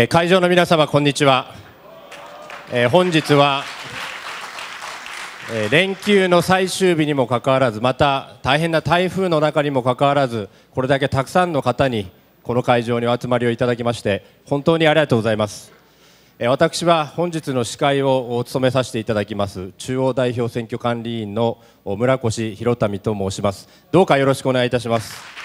えー、会場の皆様こんにちは、えー、本日は、えー、連休の最終日にもかかわらずまた大変な台風の中にもかかわらずこれだけたくさんの方にこの会場にお集まりをいただきまして本当にありがとうございます、えー、私は本日の司会をお務めさせていただきます中央代表選挙管理委員の村越弘民と申しますどうかよろしくお願いいたします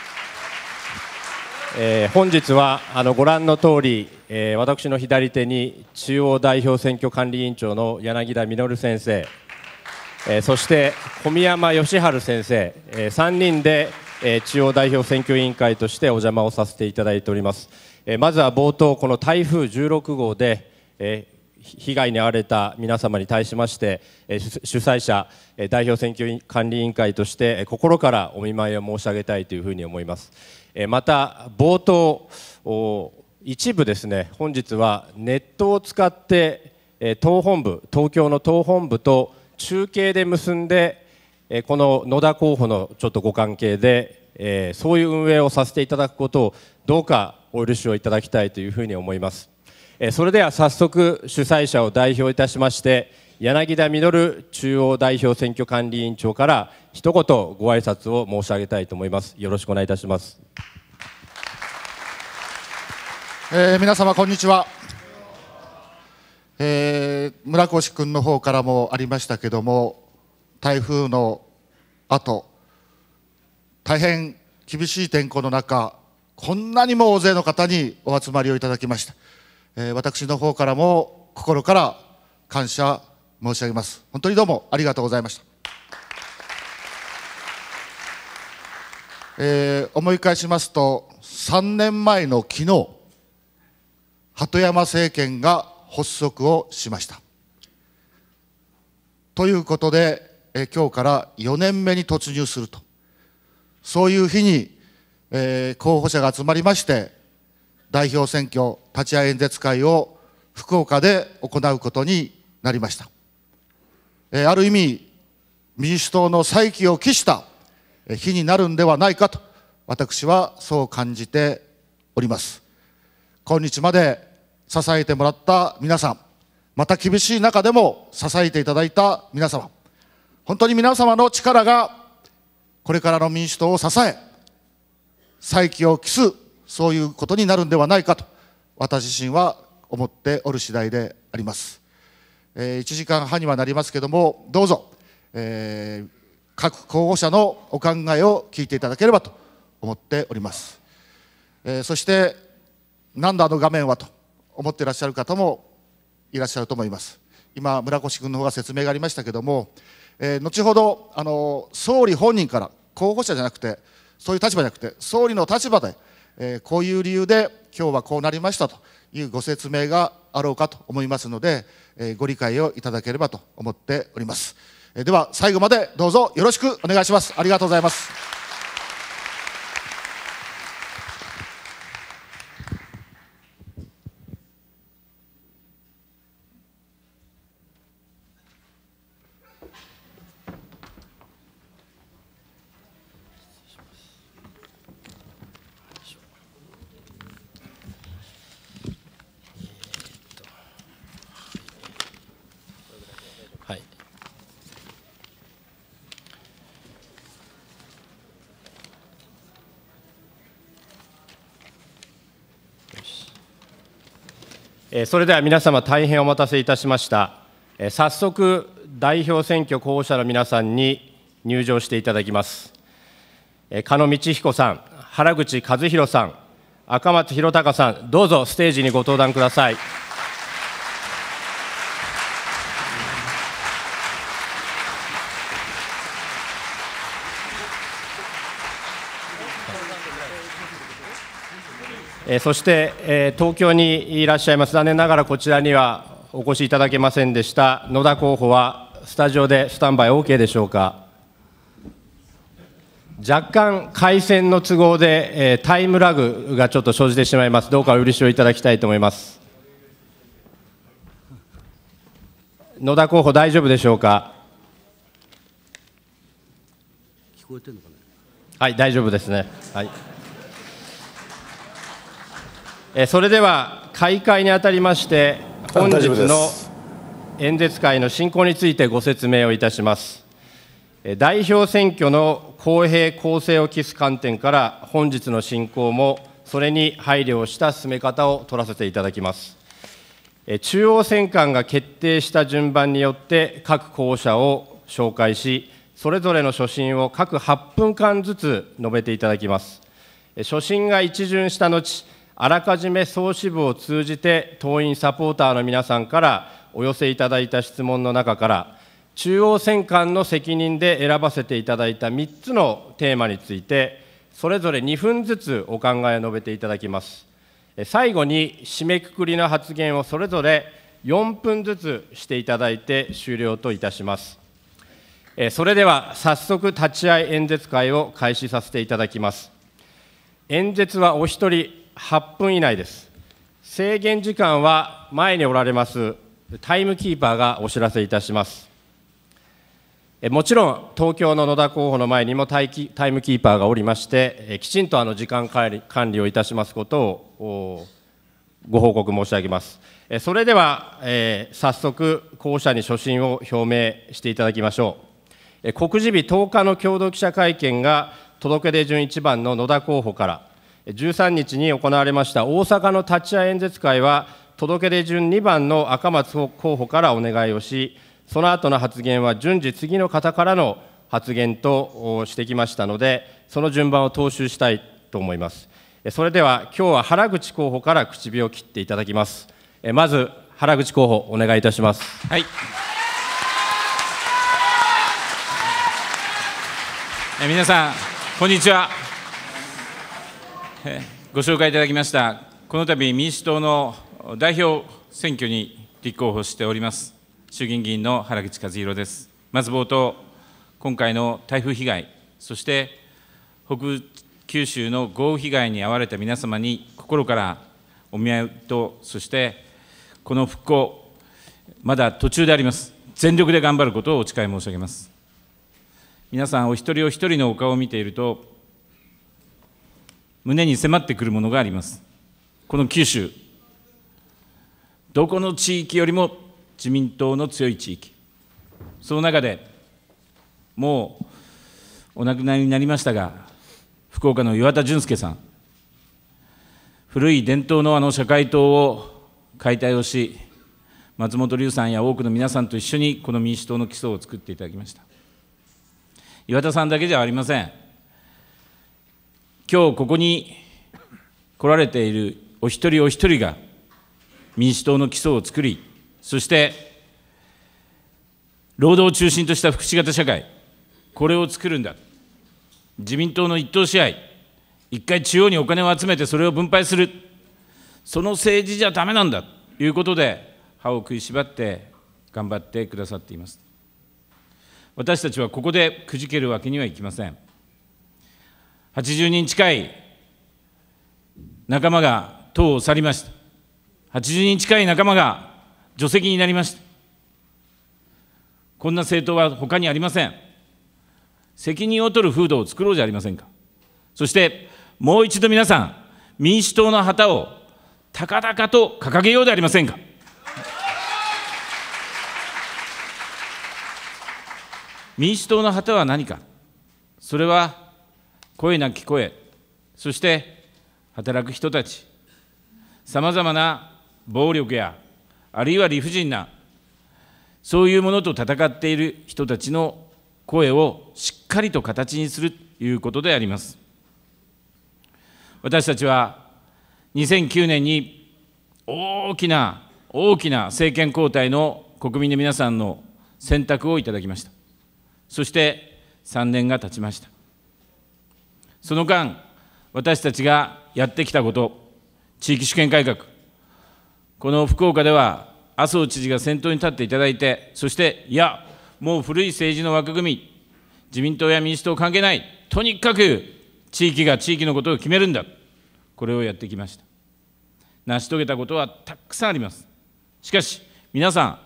えー、本日はあのご覧の通り、えー、私の左手に中央代表選挙管理委員長の柳田稔先生、えー、そして小宮山義治先生、えー、3人で、えー、中央代表選挙委員会としてお邪魔をさせていただいております、えー、まずは冒頭この台風16号で、えー被害に遭われた皆様に対しまして、主催者、代表選挙管理委員会として、心からお見舞いを申し上げたいというふうに思います。また冒頭一部ですね本日はネットを使って党本部東京の党本部と中継で結んでこの野田候補のちょっとご関係でそういう運営をさせていただくことをどうかお許しをいただきたいというふうに思いますそれでは早速主催者を代表いたしまして柳田稔中央代表選挙管理委員長から一言ご挨拶を申し上げたいと思いますよろしくお願いいします、えー、皆様こんにちは、えー、村越君の方からもありましたけども台風の後大変厳しい天候の中こんなにも大勢の方にお集まりをいただきました、えー、私の方からも心から感謝申し上げます。本当にどうもありがとうございました。えー、思い返しますと、3年前の昨日、鳩山政権が発足をしました。ということで、え今日から4年目に突入すると。そういう日に、えー、候補者が集まりまして、代表選挙立会演説会を福岡で行うことになりました。えある意味民主党の再起を期した日になるんではないかと私はそう感じております今日まで支えてもらった皆さんまた厳しい中でも支えていただいた皆様本当に皆様の力がこれからの民主党を支え再起を期すそういうことになるんではないかと私自身は思っておる次第でありますえー、1時間半にはなりますけどもどうぞ、えー、各候補者のお考えを聞いていただければと思っております、えー、そして何だあの画面はと思っていらっしゃる方もいらっしゃると思います今村越君の方が説明がありましたけども、えー、後ほどあの総理本人から候補者じゃなくてそういう立場じゃなくて総理の立場で、えー、こういう理由で今日はこうなりましたというご説明があろうかと思いますので、ご理解をいただければと思っておりますでは最後までどうぞよろしくお願いしますありがとうございますそれでは皆様大変お待たせいたしました早速代表選挙候補者の皆さんに入場していただきます加野道彦さん原口和弘さん赤松弘隆さんどうぞステージにご登壇くださいえそして、え東京にいらっしゃいます、残念ながらこちらにはお越しいただけませんでした野田候補は、スタジオでスタンバイ OK でしょうか。若干、回線の都合で、えタイムラグがちょっと生じてしまいます、どうかお許しをいただきたいと思います。野田候補、大丈夫でしょうか。聞こえてるのかはい、大丈夫ですね。はいえそれでは開会にあたりまして本日の演説会の進行についてご説明をいたします代表選挙の公平公正を期す観点から本日の進行もそれに配慮をした進め方を取らせていただきます中央選管が決定した順番によって各候補者を紹介しそれぞれの所信を各8分間ずつ述べていただきます所信が一巡した後あらかじめ総支部を通じて党員・サポーターの皆さんからお寄せいただいた質問の中から、中央選管の責任で選ばせていただいた3つのテーマについて、それぞれ2分ずつお考えを述べていただきます。最後に締めくくりの発言をそれぞれ4分ずつしていただいて終了といたします。それでは早速立ち会い演説会を開始させていただきます。演説はお一人8分以内です制限時間は前におられますタイムキーパーがお知らせいたしますもちろん東京の野田候補の前にもタイタイムキーパーがおりましてきちんとあの時間管理をいたしますことをご報告申し上げますそれでは、えー、早速候補者に所信を表明していただきましょう告示日10日の共同記者会見が届出順1番の野田候補から13日に行われました大阪の立ち会い演説会は、届け出順2番の赤松候補からお願いをし、その後の発言は順次、次の方からの発言としてきましたので、その順番を踏襲したいと思います。それでは、今日は原口候補から口火を切っていただきます。まず、原口候補、お願いいたします。はい皆さん、こんにちは。ご紹介いただきました、この度民主党の代表選挙に立候補しております、衆議院議員の原口和弘です。まず冒頭、今回の台風被害、そして北九州の豪雨被害に遭われた皆様に心からお見合いと、そしてこの復興、まだ途中であります、全力で頑張ることをお誓い申し上げます。皆さんお一人お一人のお顔を見ていると胸に迫ってくるものがありますこの九州どこの地域よりも自民党の強い地域その中でもうお亡くなりになりましたが福岡の岩田純介さん古い伝統のあの社会党を解体をし松本龍さんや多くの皆さんと一緒にこの民主党の基礎を作っていただきました岩田さんだけじゃありません今日ここに来られているお一人お一人が民主党の基礎を作り、そして労働を中心とした福祉型社会、これを作るんだ。自民党の一党支配、一回中央にお金を集めてそれを分配する、その政治じゃだめなんだということで、歯を食いしばって頑張ってくださっています。私たちはここでくじけるわけにはいきません。80人近い仲間が党を去りました。80人近い仲間が除籍になりました。こんな政党は他にありません。責任を取る風土を作ろうじゃありませんか。そして、もう一度皆さん、民主党の旗を高々と掲げようでありませんか。民主党の旗は何か。それは声なき声、そして働く人たち、さまざまな暴力や、あるいは理不尽な、そういうものと戦っている人たちの声をしっかりと形にするということであります。私たちは2009年に大きな大きな政権交代の国民の皆さんの選択をいただきました。そして3年が経ちました。その間、私たちがやってきたこと、地域主権改革、この福岡では麻生知事が先頭に立っていただいて、そして、いや、もう古い政治の枠組み、自民党や民主党関係ない、とにかく地域が地域のことを決めるんだ、これをやってきました。成し遂げたことはたくさんあります。しかし、皆さん、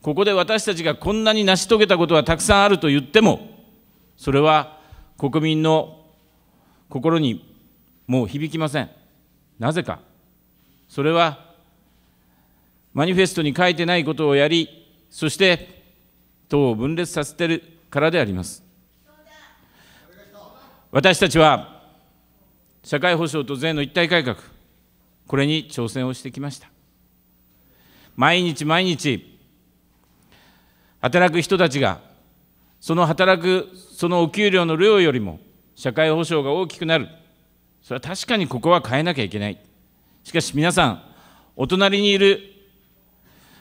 ここで私たちがこんなに成し遂げたことはたくさんあると言っても、それは国民の心にもう響きません。なぜか。それは、マニフェストに書いてないことをやり、そして党を分裂させているからであります。私たちは社会保障と税の一体改革、これに挑戦をしてきました。毎日毎日、働く人たちが、その働く、そのお給料の量よりも、社会保障が大きくなる、それは確かにここは変えなきゃいけない。しかし皆さん、お隣にいる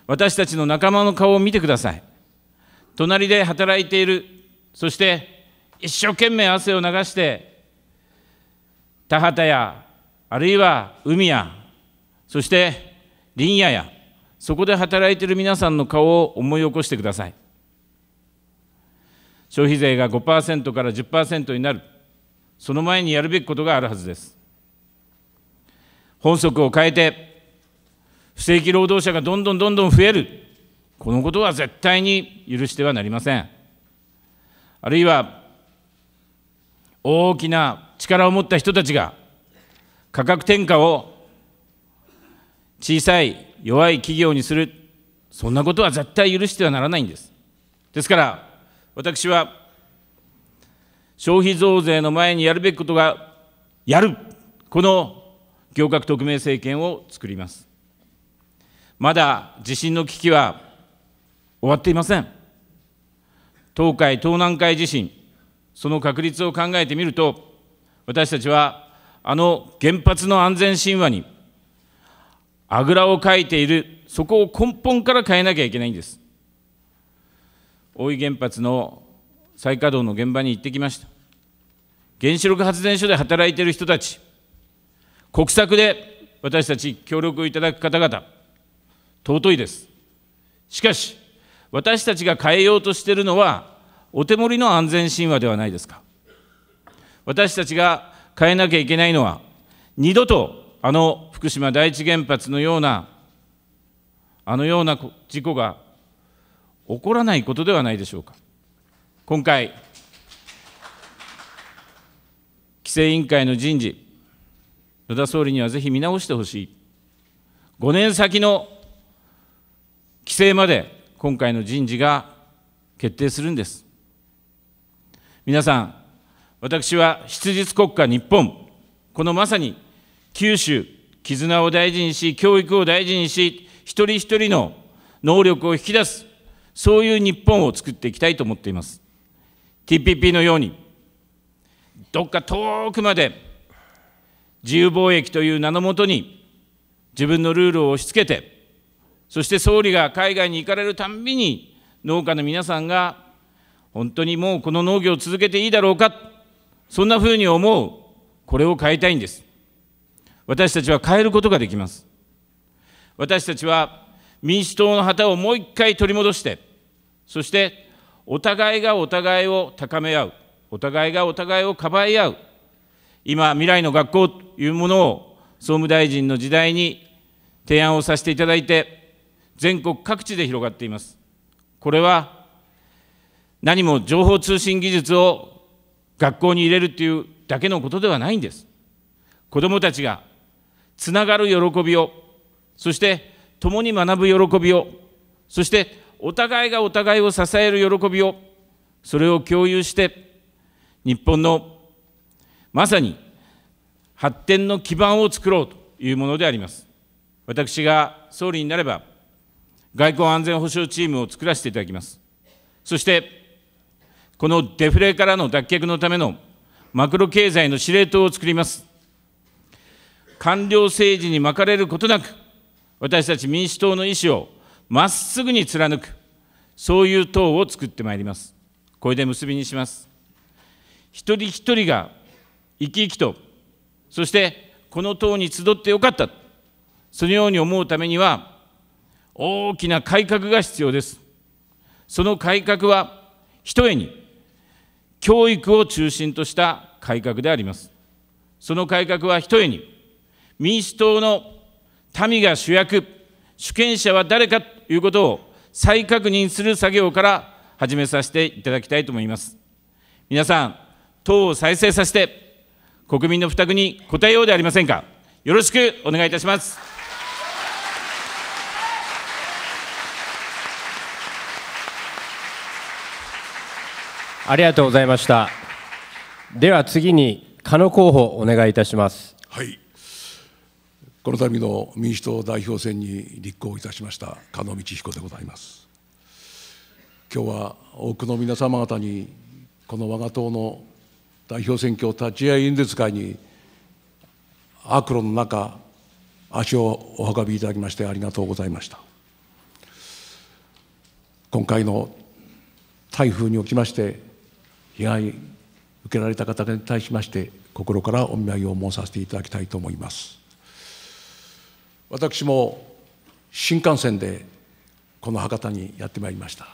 私たちの仲間の顔を見てください。隣で働いている、そして一生懸命汗を流して、田畑や、あるいは海や、そして林野や、そこで働いている皆さんの顔を思い起こしてください。消費税が5%から10%になる。その前にやるべきことがあるはずです。本則を変えて、不正規労働者がどんどんどんどん増える、このことは絶対に許してはなりません。あるいは、大きな力を持った人たちが、価格転嫁を小さい弱い企業にする、そんなことは絶対許してはならないんです。ですから、私は消費増税の前にやるべきことがやる、この行革特命政権を作ります。まだ地震の危機は終わっていません。東海、東南海地震、その確率を考えてみると、私たちはあの原発の安全神話に、あぐらをかいている、そこを根本から変えなきゃいけないんです。大井原発の再稼働の現場に行ってきました。原子力発電所で働いている人たち、国策で私たち協力をいただく方々、尊いです。しかし、私たちが変えようとしているのは、お手盛りの安全神話ではないですか。私たちが変えなきゃいけないのは、二度とあの福島第一原発のような、あのような事故が起こらないことではないでしょうか。今回、規制委員会の人事、野田総理にはぜひ見直してほしい。5年先の規制まで今回の人事が決定するんです。皆さん、私は質実国家日本、このまさに九州、絆を大事にし、教育を大事にし、一人一人の能力を引き出す、そういう日本を作っていきたいと思っています。TPP のように、どっか遠くまで自由貿易という名のもとに、自分のルールを押し付けて、そして総理が海外に行かれるたんびに、農家の皆さんが、本当にもうこの農業を続けていいだろうか、そんなふうに思う、これを変えたいんです。私たちは変えることができます。私たちは民主党の旗をもう一回取り戻して、そしてお互いがお互いを高め合う、お互いがお互いをかばい合う、今、未来の学校というものを総務大臣の時代に提案をさせていただいて、全国各地で広がっています。これは何も情報通信技術を学校に入れるというだけのことではないんです。子どもたちがつながる喜びを、そして共に学ぶ喜びを、そしてお互いがお互いを支える喜びを、それを共有して、日本のまさに発展の基盤を作ろうというものであります。私が総理になれば、外交安全保障チームを作らせていただきます。そして、このデフレからの脱却のためのマクロ経済の司令塔を作ります。官僚政治に巻かれることなく、私たち民主党の意思をまっすぐに貫く、そういう党を作ってまいります。これで結びにします。一人一人が生き生きと、そしてこの党に集ってよかった、そのように思うためには、大きな改革が必要です。その改革は、ひとえに、教育を中心とした改革であります。その改革はひとえに、民主党の民が主役、主権者は誰かということを再確認する作業から始めさせていただきたいと思います。皆さん、党を再生させて、国民の負託に応えようではありませんか。よろしくお願いいたします。ありがとうございました。では次に、鹿野候補、お願いいたします。はい。この度の民主党代表選に立候補いたしました加野道彦でございます今日は多くの皆様方にこの我が党の代表選挙立ち会い演説会に悪路の中足をお運びいただきましてありがとうございました今回の台風におきまして被害受けられた方に対しまして心からお見舞いを申させていただきたいと思います私も新幹線でこの博多にやってまいりました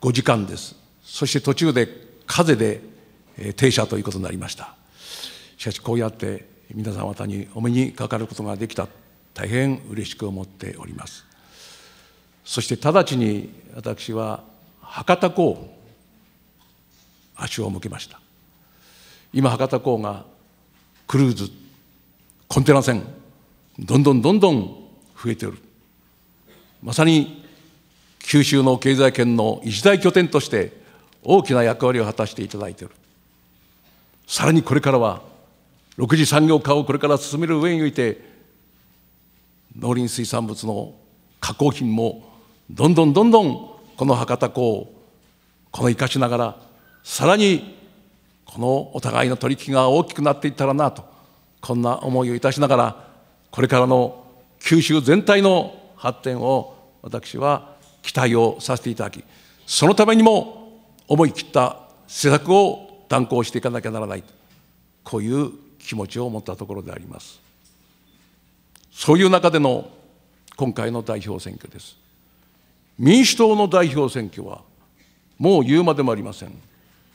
5時間ですそして途中で風で停車ということになりましたしかしこうやって皆さん方にお目にかかることができた大変嬉しく思っておりますそして直ちに私は博多港足を向けました今博多港がクルーズコンテナ船どんどんどんどん増えておるまさに九州の経済圏の一大拠点として大きな役割を果たしていただいているさらにこれからは6次産業化をこれから進める上において農林水産物の加工品もどんどんどんどんこの博多港をこの生かしながらさらにこのお互いの取引が大きくなっていったらなとこんな思いをいたしながらこれからの九州全体の発展を私は期待をさせていただき、そのためにも思い切った施策を断行していかなきゃならない、こういう気持ちを持ったところであります。そういう中での今回の代表選挙です。民主党の代表選挙は、もう言うまでもありません。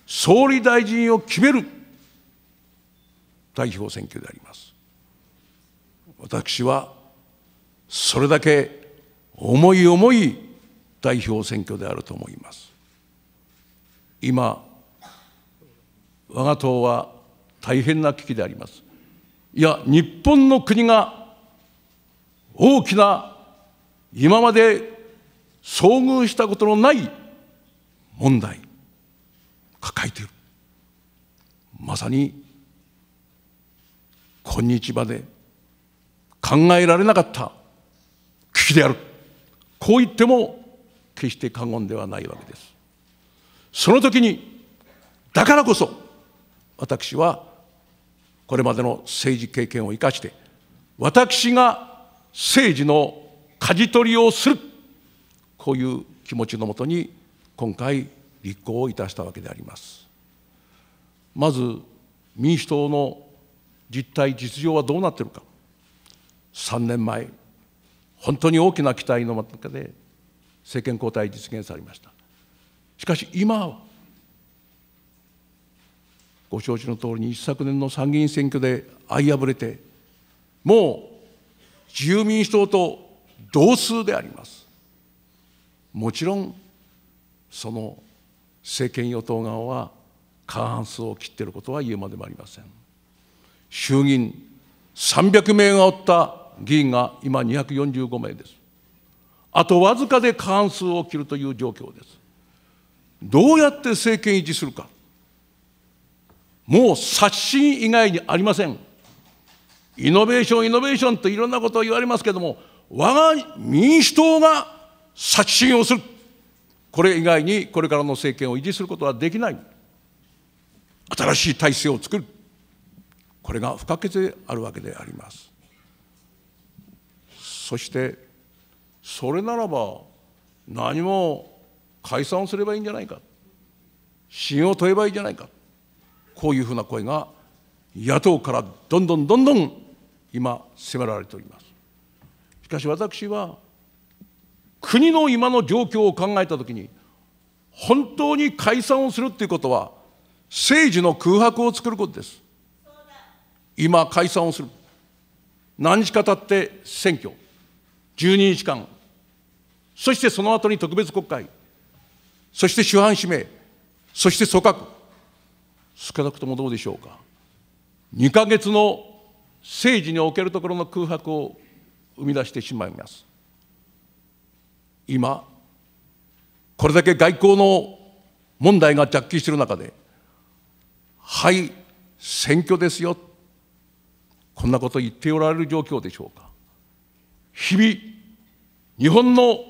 総理大臣を決める代表選挙であります。私はそれだけ重い重い代表選挙であると思います。今、我が党は大変な危機であります。いや、日本の国が大きな、今まで遭遇したことのない問題、抱えている。まさに、今日まで考えられなかった危機であるこう言っても決して過言ではないわけですその時にだからこそ私はこれまでの政治経験を生かして私が政治の舵取りをするこういう気持ちのもとに今回立候補いたしたわけでありますまず民主党の実態実情はどうなっているか3年前本当に大きな期待の中で政権交代実現されましたしかし今はご承知の通りに一昨年の参議院選挙で相敗れてもう自由民主党と同数でありますもちろんその政権与党側は過半数を切っていることは言うまでもありません衆議院300名がおった議員が今245名です。あとわずかで過半数を切るという状況です。どうやって政権維持するか。もう刷新以外にありません。イノベーション、イノベーションといろんなことを言われますけれども、我が民主党が刷新をする。これ以外にこれからの政権を維持することはできない。新しい体制を作る。これが不可欠であるわけであります。そしてそれならば何も解散をすればいいんじゃないか信を問えばいいんじゃないかこういうふうな声が野党からどんどんどんどん今迫られておりますしかし私は国の今の状況を考えたときに本当に解散をするということは政治の空白を作ることです今解散をする何日か経って選挙12日間、そしてその後に特別国会、そして主犯指名、そして組閣、少なくともどうでしょうか、2か月の政治におけるところの空白を生み出してしまいます。今、これだけ外交の問題が弱気している中で、はい、選挙ですよ、こんなこと言っておられる状況でしょうか。日々日本の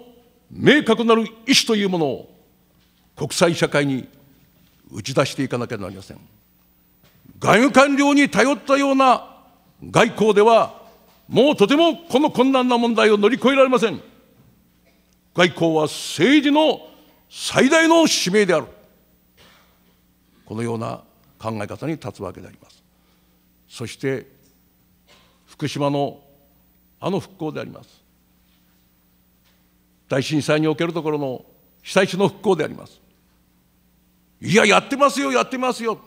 明確なる意思というものを国際社会に打ち出していかなければなりません。外務官僚に頼ったような外交では、もうとてもこの困難な問題を乗り越えられません。外交は政治の最大の使命である。このような考え方に立つわけであります。そして、福島のあの復興であります。大震災におけるところの被災地の復興であります。いや、やってますよ、やってますよ。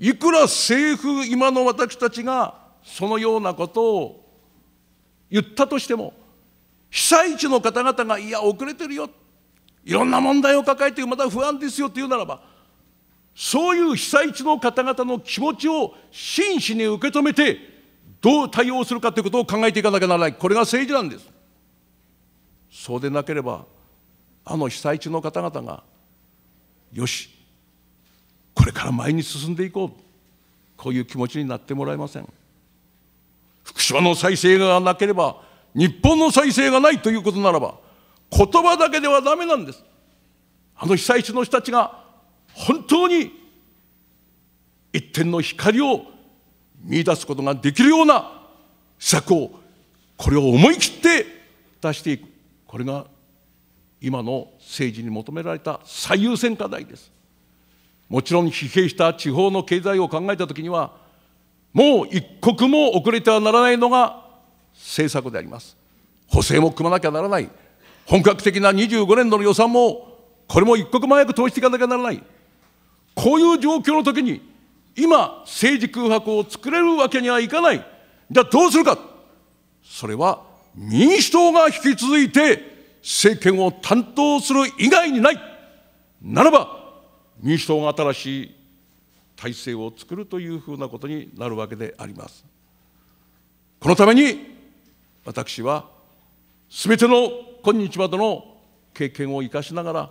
いくら政府、今の私たちがそのようなことを言ったとしても、被災地の方々が、いや、遅れてるよ、いろんな問題を抱えて、また不安ですよというならば、そういう被災地の方々の気持ちを真摯に受け止めて、どう対応するかということを考えていかなきゃならない、これが政治なんです。そうでなければあの被災地の方々がよしこれから前に進んでいこうこういう気持ちになってもらえません福島の再生がなければ日本の再生がないということならば言葉だけではダメなんですあの被災地の人たちが本当に一点の光を見出すことができるような施策をこれを思い切って出していくこれが今の政治に求められた最優先課題です。もちろん疲弊した地方の経済を考えたときには、もう一刻も遅れてはならないのが政策であります。補正も組まなきゃならない。本格的な25年度の予算も、これも一刻も早く投資していかなきゃならない。こういう状況のときに、今、政治空白を作れるわけにはいかない。じゃあどうするか。それは民主党が引き続いて政権を担当する以外にない。ならば、民主党が新しい体制を作るというふうなことになるわけであります。このために、私は、すべての今日までの経験を生かしながら、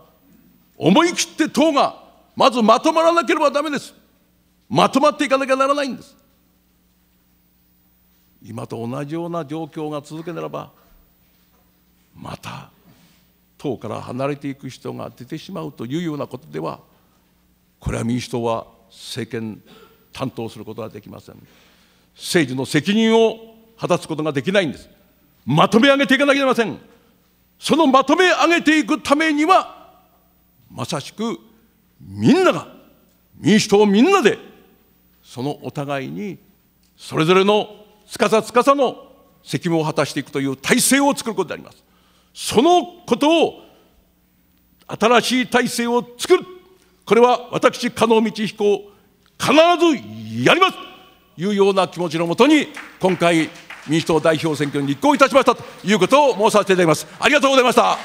思い切って党がまずまとまらなければだめです。まとまっていかなきゃならないんです。今と同じような状況が続けならばまた党から離れていく人が出てしまうというようなことではこれは民主党は政権担当することはできません政治の責任を果たすことができないんですまとめ上げていかなきゃいけませんそのまとめ上げていくためにはまさしくみんなが民主党みんなでそのお互いにそれぞれのつかさつかさの責務を果たしていくという体制を作ることであります。そのことを、新しい体制を作る。これは私、加納道彦、必ずやりますというような気持ちのもとに、今回、民主党代表選挙に立候補いたしましたということを申させていただきます。ありがとうございました。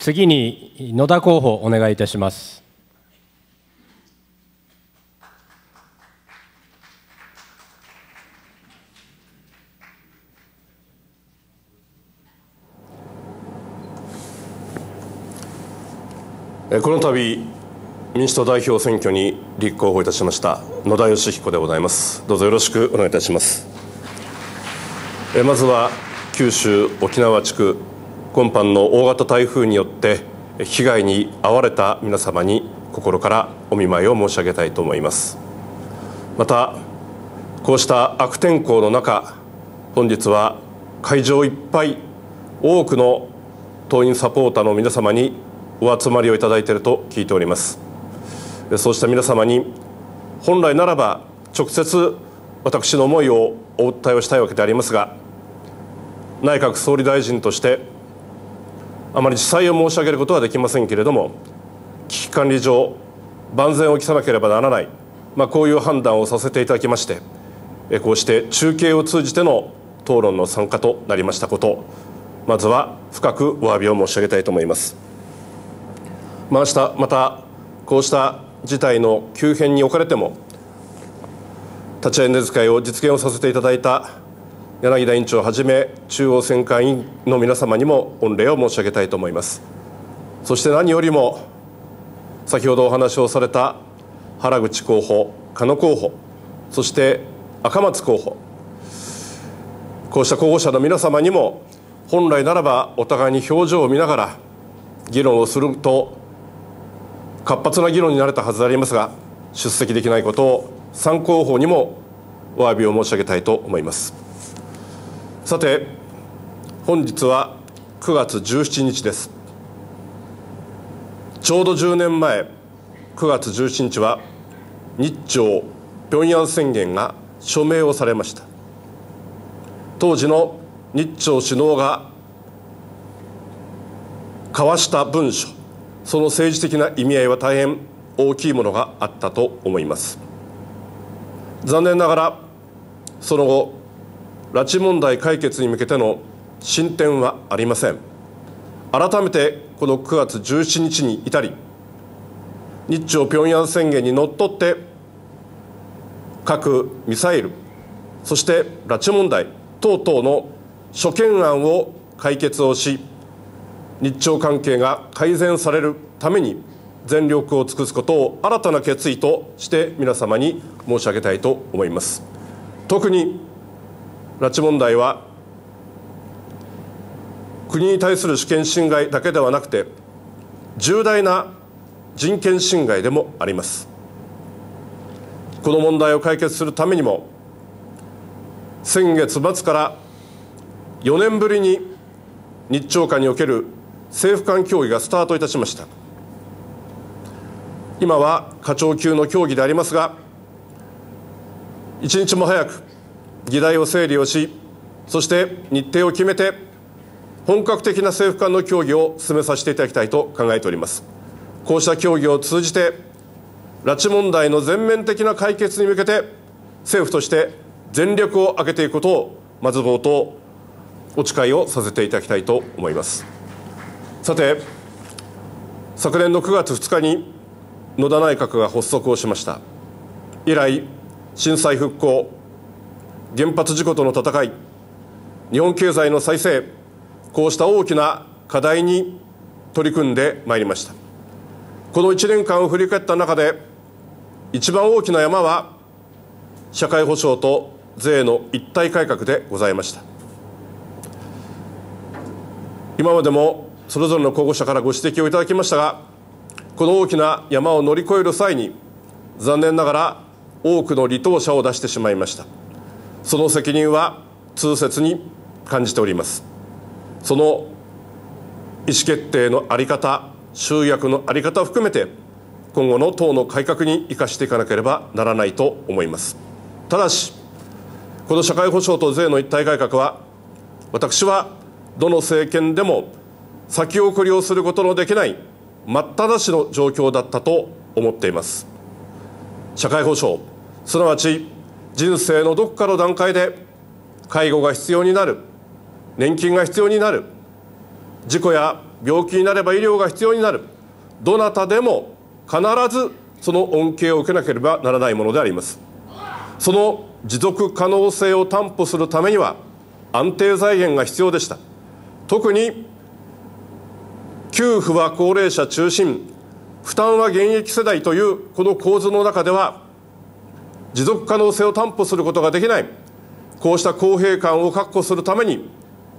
次に野田候補お願いいたします。この度民主党代表選挙に立候補いたしました野田佳彦でございますどうぞよろしくお願いいたしますまずは九州沖縄地区今般の大型台風によって被害に遭われた皆様に心からお見舞いを申し上げたいと思いますまたこうした悪天候の中本日は会場いっぱい多くの党員サポーターの皆様にお集まりをいただいていると聞いておりますそうした皆様に本来ならば直接私の思いをお訴えをしたいわけでありますが内閣総理大臣としてあまり実際を申し上げることはできませんけれども危機管理上万全を期さなければならない、まあ、こういう判断をさせていただきましてこうして中継を通じての討論の参加となりましたことまずは深くお詫びを申し上げたいと思います。ましたまたこうした事態の急変に置かれても立ち会い根説会を実現をさせていただいた柳田委員長をはじめ中央選管委員の皆様にも御礼を申し上げたいと思いますそして何よりも先ほどお話をされた原口候補鹿野候補そして赤松候補こうした候補者の皆様にも本来ならばお互いに表情を見ながら議論をすると活発な議論になれたはずでありますが出席できないことを参考法にもお詫びを申し上げたいと思いますさて本日は9月17日ですちょうど10年前9月17日は日朝平壌宣言が署名をされました当時の日朝首脳が交わした文書その政治的な意味合いは大変大きいものがあったと思います残念ながらその後拉致問題解決に向けての進展はありません改めてこの9月17日に至り日朝平壌宣言にのっとって核・ミサイルそして拉致問題等々の諸懸案を解決をし日朝関係が改善されるために全力を尽くすことを新たな決意として皆様に申し上げたいと思います特に拉致問題は国に対する主権侵害だけではなくて重大な人権侵害でもありますこの問題を解決するためにも先月末から4年ぶりに日朝間における政府間協議がスタートいたしました今は課長級の協議でありますが一日も早く議題を整理をしそして日程を決めて本格的な政府間の協議を進めさせていただきたいと考えておりますこうした協議を通じて拉致問題の全面的な解決に向けて政府として全力を挙げていくことをまず冒頭お誓いをさせていただきたいと思います。さて昨年の9月2日に野田内閣が発足をしました以来震災復興原発事故との戦い日本経済の再生こうした大きな課題に取り組んでまいりましたこの1年間を振り返った中で一番大きな山は社会保障と税の一体改革でございました今までもそれぞれの候補者からご指摘をいただきましたがこの大きな山を乗り越える際に残念ながら多くの離党者を出してしまいましたその責任は痛切に感じておりますその意思決定のあり方集約のあり方を含めて今後の党の改革に生かしていかなければならないと思いますただしこの社会保障と税の一体改革は私はどの政権でも先送りをすることのできない待ったなしの状況だったと思っています社会保障すなわち人生のどこかの段階で介護が必要になる年金が必要になる事故や病気になれば医療が必要になるどなたでも必ずその恩恵を受けなければならないものでありますその持続可能性を担保するためには安定財源が必要でした特に給付は高齢者中心負担は現役世代というこの構図の中では持続可能性を担保することができないこうした公平感を確保するために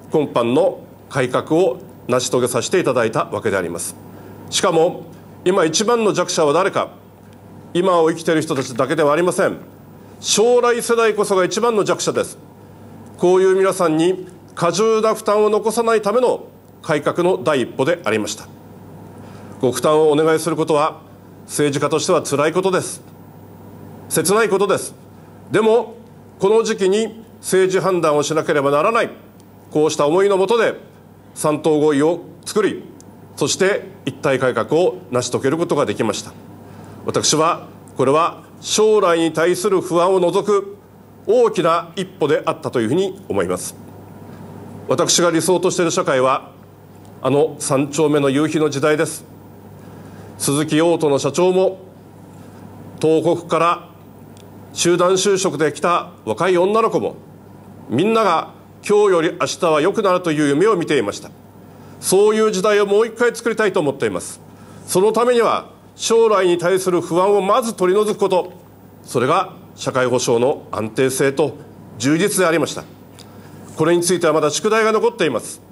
今般の改革を成し遂げさせていただいたわけでありますしかも今一番の弱者は誰か今を生きている人たちだけではありません将来世代こそが一番の弱者ですこういう皆さんに過重な負担を残さないための改革の第一歩でありましたご負担をお願いすることは政治家としては辛いことです切ないことですでもこの時期に政治判断をしなければならないこうした思いのもとで3党合意を作りそして一体改革を成し遂げることができました私はこれは将来に対する不安を除く大きな一歩であったというふうに思います私が理想としている社会はあの三丁目の夕日の時代です鈴木陽斗の社長も東国から集団就職で来た若い女の子もみんなが今日より明日は良くなるという夢を見ていましたそういう時代をもう一回作りたいと思っていますそのためには将来に対する不安をまず取り除くことそれが社会保障の安定性と充実でありましたこれについてはまだ宿題が残っています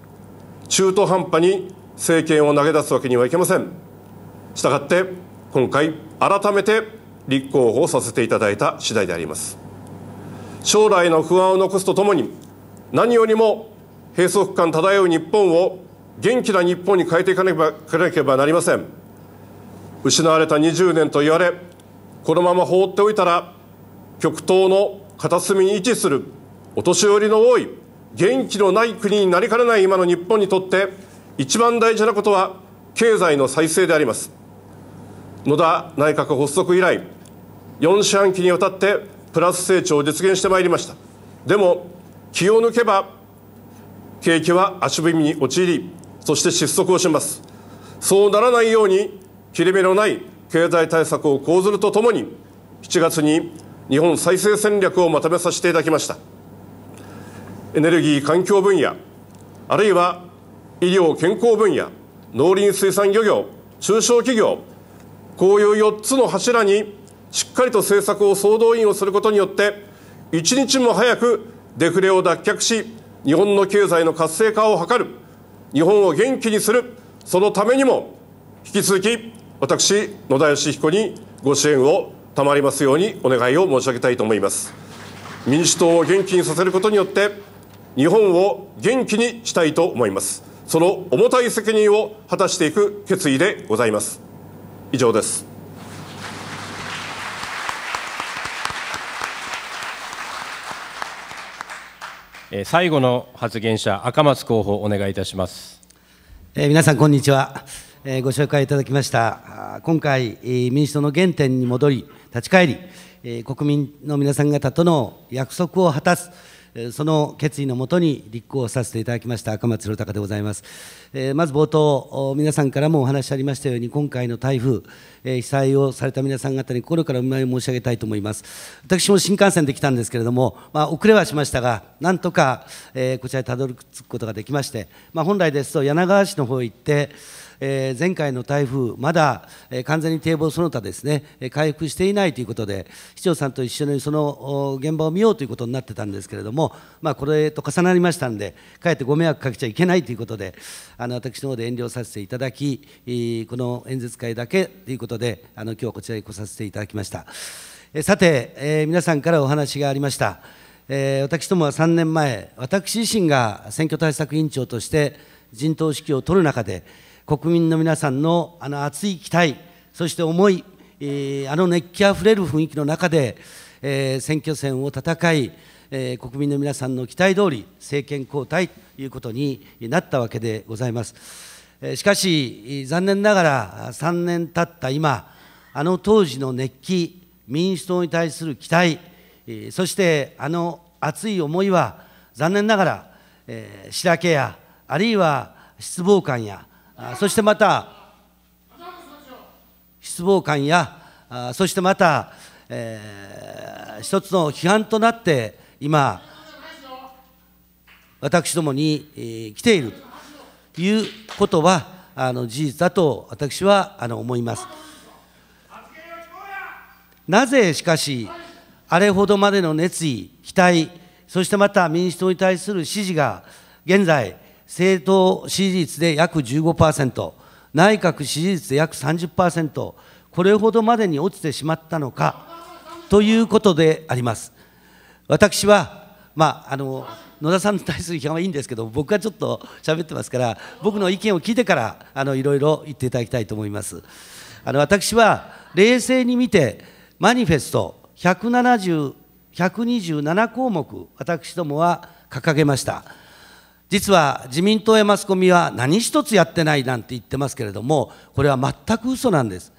中途半端に政権を投げ出すわけにはいけませんしたがって今回改めて立候補させていただいた次第であります将来の不安を残すとともに何よりも閉塞感漂う日本を元気な日本に変えていかなければなりません失われた20年と言われこのまま放っておいたら極東の片隅に位置するお年寄りの多い元気のない国になりかねない今の日本にとって一番大事なことは経済の再生であります野田内閣発足以来4四半期にわたってプラス成長を実現してまいりましたでも気を抜けば景気は足踏みに陥りそして失速をしますそうならないように切れ目のない経済対策を講ずるとともに7月に日本再生戦略をまとめさせていただきましたエネルギー環境分野あるいは医療健康分野農林水産漁業中小企業こういう4つの柱にしっかりと政策を総動員をすることによって一日も早くデフレを脱却し日本の経済の活性化を図る日本を元気にするそのためにも引き続き私野田佳彦にご支援を賜りますようにお願いを申し上げたいと思います民主党を元気にさせることによって日本を元気にしたいと思いますその重たい責任を果たしていく決意でございます以上です最後の発言者赤松候補お願いいたします、えー、皆さんこんにちは、えー、ご紹介いただきました今回民主党の原点に戻り立ち返り国民の皆さん方との約束を果たすその決意のもとに立候補させていただきました赤松弘隆でございます。まず冒頭、皆さんからもお話ありましたように、今回の台風、被災をされた皆さん方に心からお見舞い申し上げたいと思います。私も新幹線で来たんですけれども、まあ、遅れはしましたが、なんとかこちらにたどり着くことができまして、まあ、本来ですと柳川市の方へ行って、えー、前回の台風、まだ、えー、完全に堤防その他ですね、回復していないということで、市長さんと一緒にその現場を見ようということになってたんですけれども、まあ、これと重なりましたんで、かえってご迷惑かけちゃいけないということで、あの私の方で遠慮させていただき、この演説会だけということで、あの今日はこちらに来させていただきました。えさて、え皆さんからお話がありました。えー、私どもは3年前、私自身が選挙対策委員長として、陣頭指揮を取る中で、国民の皆さんのあの熱い期待、そして思い、えー、あの熱気あふれる雰囲気の中で、えー、選挙戦を戦い、えー、国民の皆さんの期待通り政権交代ということになったわけでございます。えー、しかし、残念ながら3年経った今、あの当時の熱気、民主党に対する期待、えー、そしてあの熱い思いは、残念ながら、えー、白けや、あるいは失望感や、そしてまた失望感やそしてまた、えー、一つの批判となって今私どもに、えー、来ているということはあの事実だと私はあの思います。なぜしかし、あれほどまでの熱意、期待、そしてまた民主党に対する支持が現在、政党支持率で約15%、内閣支持率で約30%、これほどまでに落ちてしまったのかということであります。私は、まあ、あの野田さんに対する批判はいいんですけど、僕がちょっと喋ってますから、僕の意見を聞いてからあのいろいろ言っていただきたいと思います。あの私は冷静に見て、マニフェスト170 127項目、私どもは掲げました。実は自民党やマスコミは何一つやってないなんて言ってますけれども、これは全く嘘なんです。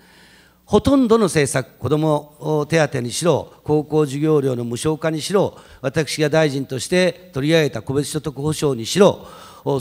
ほとんどの政策、子ども手当にしろ、高校授業料の無償化にしろ、私が大臣として取り上げた個別所得保障にしろ、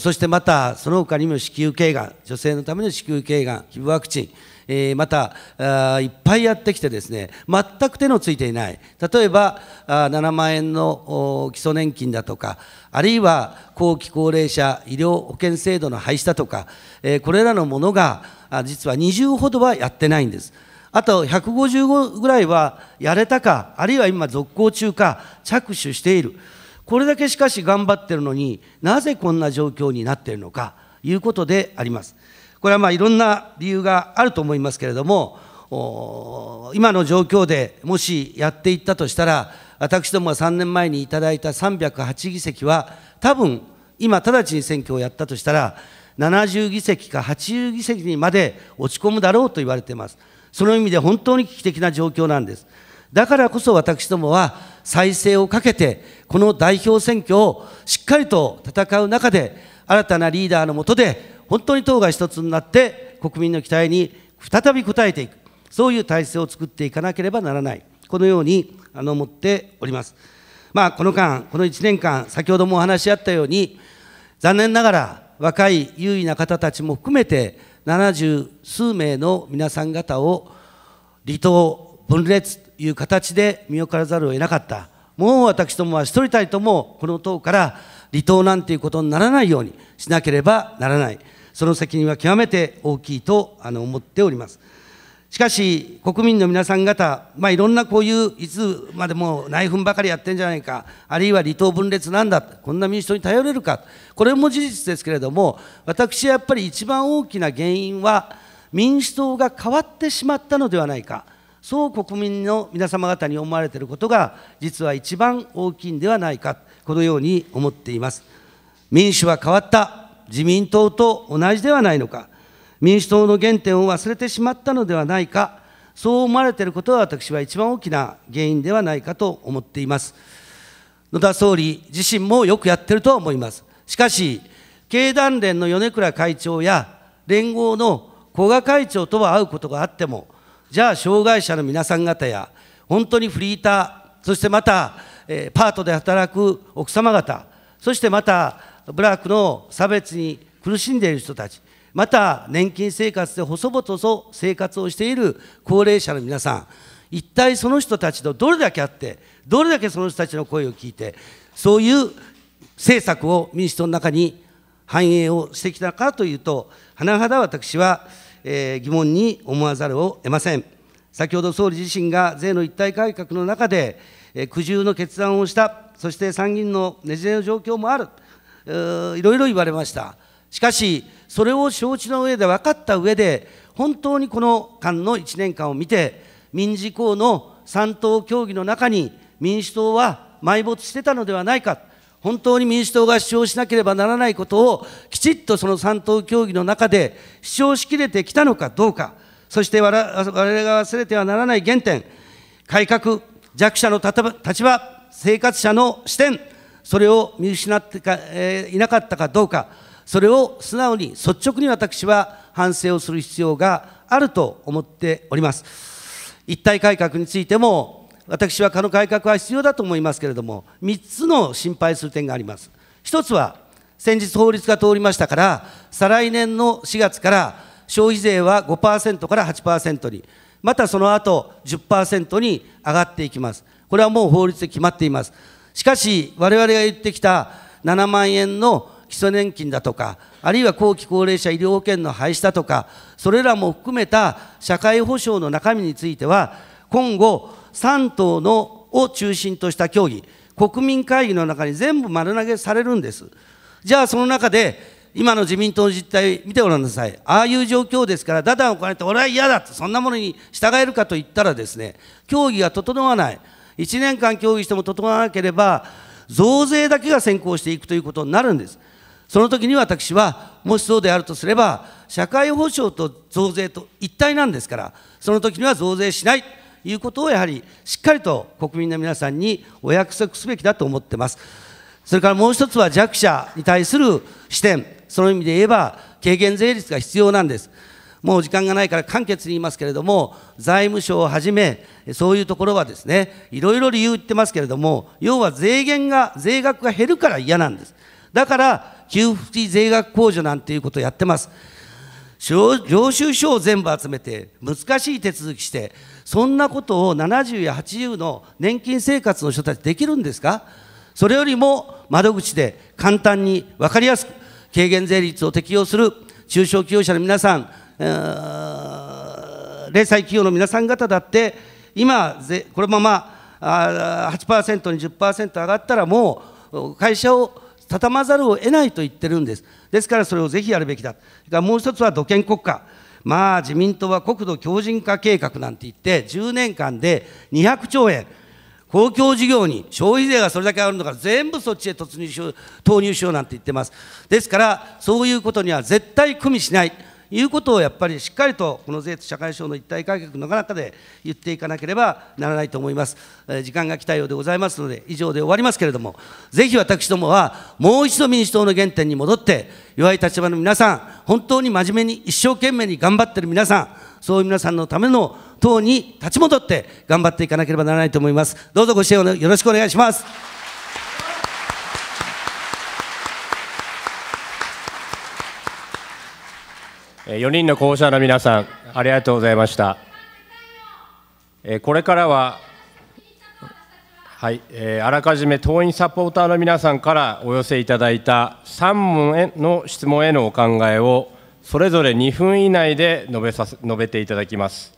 そしてまたその他にも子宮頸がん、女性のための子宮頸がん、皮膚ワクチン、えー、またあいっぱいやってきてですね全く手のついていない例えばあ7万円の基礎年金だとかあるいは後期高齢者医療保険制度の廃止だとか、えー、これらのものが実は20ほどはやってないんです。あと155ぐらいはやれたか、あるいは今、続行中か、着手している、これだけしかし頑張ってるのになぜこんな状況になっているのかということであります。これはまあいろんな理由があると思いますけれども、今の状況でもしやっていったとしたら、私どもが3年前にいただいた308議席は、多分今直ちに選挙をやったとしたら、70議席か80議席にまで落ち込むだろうと言われています。その意味で本当に危機的な状況なんです。だからこそ私どもは再生をかけて、この代表選挙をしっかりと戦う中で、新たなリーダーのもとで本当に党が一つになって国民の期待に再び応えていくそういう体制を作っていかなければならないこのように思っております。まあ、この間、この1年間、先ほどもお話しあったように、残念ながら若い優位な方たちも含めて、70数名の皆さん方を離党、分裂という形で見送らざるを得なかった、もう私どもは一人たりともこの党から離党なんていうことにならないようにしなければならない。その責任は極めて大きいとあの思っております。しかし、国民の皆さん方、まあ、いろんなこういう、いつまでも内紛ばかりやってんじゃないか、あるいは離党分裂なんだ、こんな民主党に頼れるか、これも事実ですけれども、私はやっぱり一番大きな原因は、民主党が変わってしまったのではないか、そう国民の皆様方に思われていることが、実は一番大きいんではないか、このように思っています。民主は変わった自民党と同じではないのか、民主党の原点を忘れてしまったのではないか、そう思われていることが私は一番大きな原因ではないかと思っています。野田総理自身もよくやっていると思います。しかし、経団連の米倉会長や連合の古賀会長とは会うことがあっても、じゃあ障害者の皆さん方や、本当にフリーター、そしてまた、えー、パートで働く奥様方、そしてまたブラックの差別に苦しんでいる人たち、また年金生活で細々と生活をしている高齢者の皆さん、一体その人たちとどれだけ会って、どれだけその人たちの声を聞いて、そういう政策を民主党の中に反映をしてきたかというと、甚だ私は、えー、疑問に思わざるを得ません。先ほど総理自身が税の一体改革の中で、えー、苦渋の決断をした、そして参議院のねじれの状況もある。いろいろ言われましたしかしそれを承知の上で分かった上で本当にこの間の1年間を見て民事公の3党協議の中に民主党は埋没してたのではないか本当に民主党が主張しなければならないことをきちっとその3党協議の中で主張しきれてきたのかどうかそして我々が忘れてはならない原点改革弱者の立場生活者の視点それを見失ってか、えー、いなかったかどうかそれを素直に率直に私は反省をする必要があると思っております一体改革についても私はこの改革は必要だと思いますけれども3つの心配する点があります1つは先日法律が通りましたから再来年の4月から消費税は5%から8%にまたその後10%に上がっていきますこれはもう法律で決まっていますしかし我々が言ってきた7万円の基礎年金だとかあるいは後期高齢者医療保険の廃止だとかそれらも含めた社会保障の中身については今後3党のを中心とした協議国民会議の中に全部丸投げされるんですじゃあその中で今の自民党の実態見てごらんなさいああいう状況ですからだだんお金って俺は嫌だとそんなものに従えるかと言ったらですね協議が整わない1年間協議しても整わなければ、増税だけが先行していくということになるんです。その時に私は、もしそうであるとすれば、社会保障と増税と一体なんですから、その時には増税しないということをやはりしっかりと国民の皆さんにお約束すべきだと思ってます。それからもう一つは弱者に対する視点、その意味で言えば、軽減税率が必要なんです。もう時間がないから簡潔に言いますけれども、財務省をはじめ、そういうところはですね、いろいろ理由言ってますけれども、要は税源が、税額が減るから嫌なんです。だから、給付費税額控除なんていうことをやってます。領収書を全部集めて、難しい手続きして、そんなことを70や80の年金生活の人たちできるんですかそれよりも窓口で簡単に分かりやすく、軽減税率を適用する中小企業者の皆さん、零細企業の皆さん方だって、今、このまま8%に10%上がったら、もう会社を畳まざるを得ないと言ってるんです。ですから、それをぜひやるべきだ。だもう一つは土建国家。まあ、自民党は国土強靭化計画なんて言って、10年間で200兆円、公共事業に消費税がそれだけあるんだから、全部そっちへ突入しよう投入しようなんて言ってます。ですから、そういうことには絶対組みしない。いうことをやっぱりしっかりとこの税と社会保障の一体改革の中で言っていかなければならないと思います、時間が来たようでございますので以上で終わりますけれどもぜひ私どもはもう一度民主党の原点に戻って弱い立場の皆さん本当に真面目に一生懸命に頑張ってる皆さんそういう皆さんのための党に立ち戻って頑張っていかなければならないと思いますどうぞご支援をよろしくお願いします4人の候補者の皆さんありがとうございましたこれからは、はいえあらかじめ党員サポーターの皆さんからお寄せいただいた3問への質問へのお考えをそれぞれ2分以内で述べさせ述べていただきます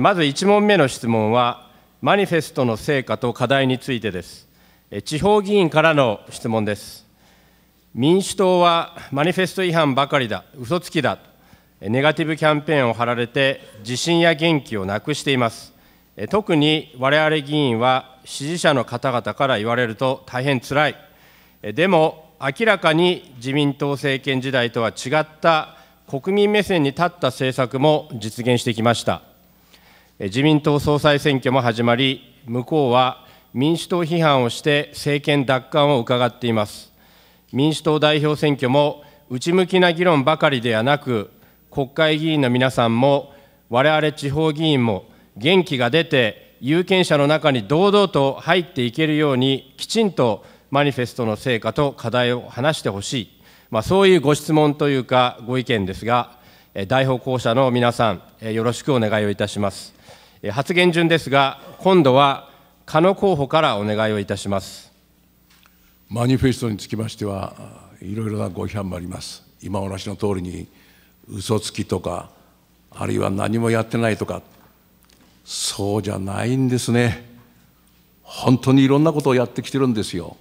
まず1問目の質問はマニフェストの成果と課題についてです地方議員からの質問です民主党はマニフェスト違反ばかりだ、嘘つきだ、ネガティブキャンペーンを張られて、自信や元気をなくしています。特に我々議員は支持者の方々から言われると大変つらい。でも、明らかに自民党政権時代とは違った国民目線に立った政策も実現してきました。自民党総裁選挙も始まり、向こうは民主党批判をして政権奪還を伺っています。民主党代表選挙も内向きな議論ばかりではなく、国会議員の皆さんも、我々地方議員も元気が出て、有権者の中に堂々と入っていけるように、きちんとマニフェストの成果と課題を話してほしい、まあ、そういうご質問というか、ご意見ですが、代表候補者の皆さん、よろしくお願いをいたします。発言順ですが、今度は、加野候補からお願いをいたします。マニフェストにつきましてはいろいろなご批判もあります今お話の通りに嘘つきとかあるいは何もやってないとかそうじゃないんですね本当にいろんなことをやってきてるんですよ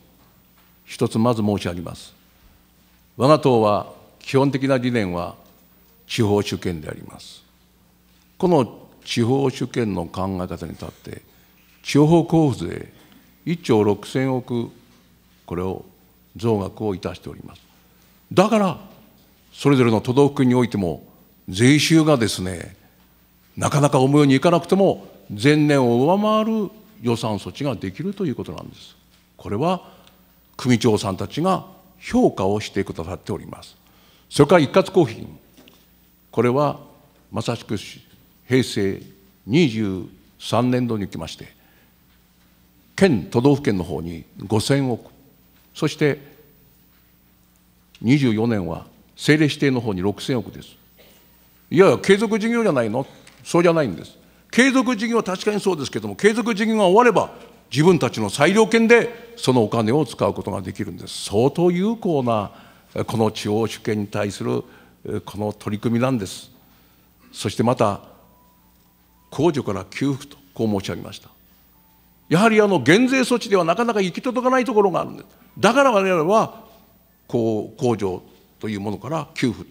一つまず申し上げます我が党は基本的な理念は地方主権でありますこの地方主権の考え方に立って地方交付税1兆6000億これを増額をいたしておりますだからそれぞれの都道府県においても税収がですねなかなか思うようにいかなくても前年を上回る予算措置ができるということなんですこれは組長さんたちが評価をしてくださっておりますそれから一括公費これはまさしく平成23年度におきまして県都道府県の方に5000億そして24年は政令指定の方に6000億です。いやいや、継続事業じゃないのそうじゃないんです。継続事業は確かにそうですけれども、継続事業が終われば、自分たちの裁量権でそのお金を使うことができるんです。相当有効な、この地方主権に対するこの取り組みなんです。そしてまた、控除から給付と、こう申し上げました。やはりあの減税措置ではなかなか行き届かないところがあるんです。だから我々はこう工場というものから給付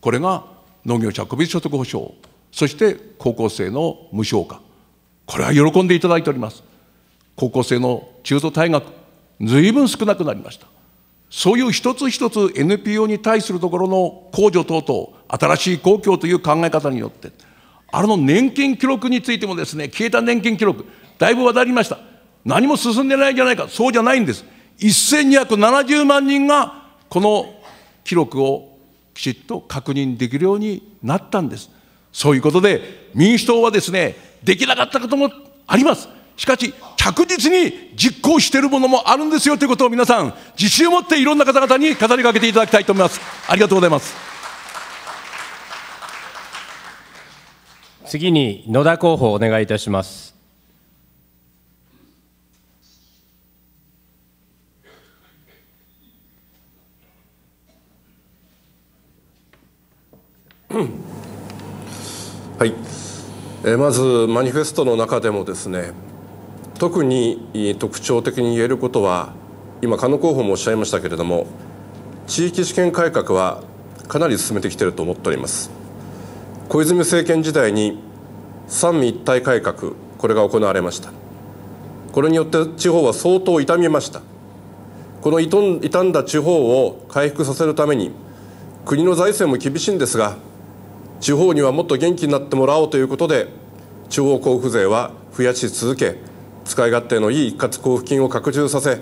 これが農業者個別所得保障そして高校生の無償化これは喜んでいただいております高校生の中途退学ずいぶん少なくなりましたそういう一つ一つ NPO に対するところの控除等々新しい公共という考え方によってあの年金記録についてもですね消えた年金記録だいぶ話題ありました何も進んでないじゃないかそうじゃないんです1270万人がこの記録をきちっと確認できるようになったんです。そういうことで民主党はですね、できなかったこともあります。しかし、着実に実行しているものもあるんですよということを皆さん、自信を持っていろんな方々に語りかけていただきたいと思います。ありがとうございます。次に野田候補お願いいたします。はい、えまずマニフェストの中でもですね特に特徴的に言えることは今狩野候補もおっしゃいましたけれども地域試験改革はかなり進めてきていると思っております小泉政権時代に三位一体改革これが行われましたこれによって地方は相当傷みましたこの傷んだ地方を回復させるために国の財政も厳しいんですが地方にはもっと元気になってもらおうということで地方交付税は増やし続け使い勝手のいい一括交付金を拡充させ義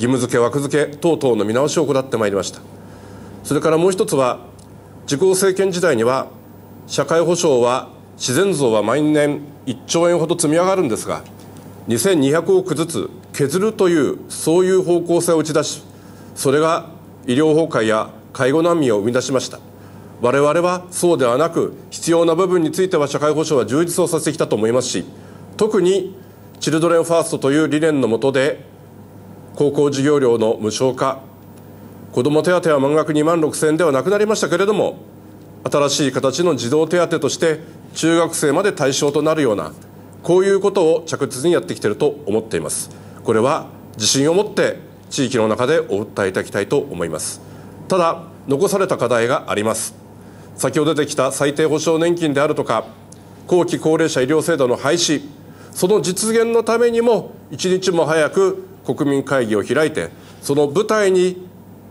務付け枠付け等々の見直しを行ってまいりましたそれからもう一つは自公政権時代には社会保障は自然増は毎年1兆円ほど積み上がるんですが2200億ずつ削るというそういう方向性を打ち出しそれが医療崩壊や介護難民を生み出しました我々はそうではなく必要な部分については社会保障は充実をさせてきたと思いますし特にチルドレンファーストという理念のもとで高校授業料の無償化子ども手当は満額2万6000円ではなくなりましたけれども新しい形の児童手当として中学生まで対象となるようなこういうことを着実にやってきていると思っていますこれは自信を持って地域の中でお訴えいただきたいと思いますただ残された課題があります先ほど出てきた最低保障年金であるとか後期高齢者医療制度の廃止その実現のためにも一日も早く国民会議を開いてその舞台に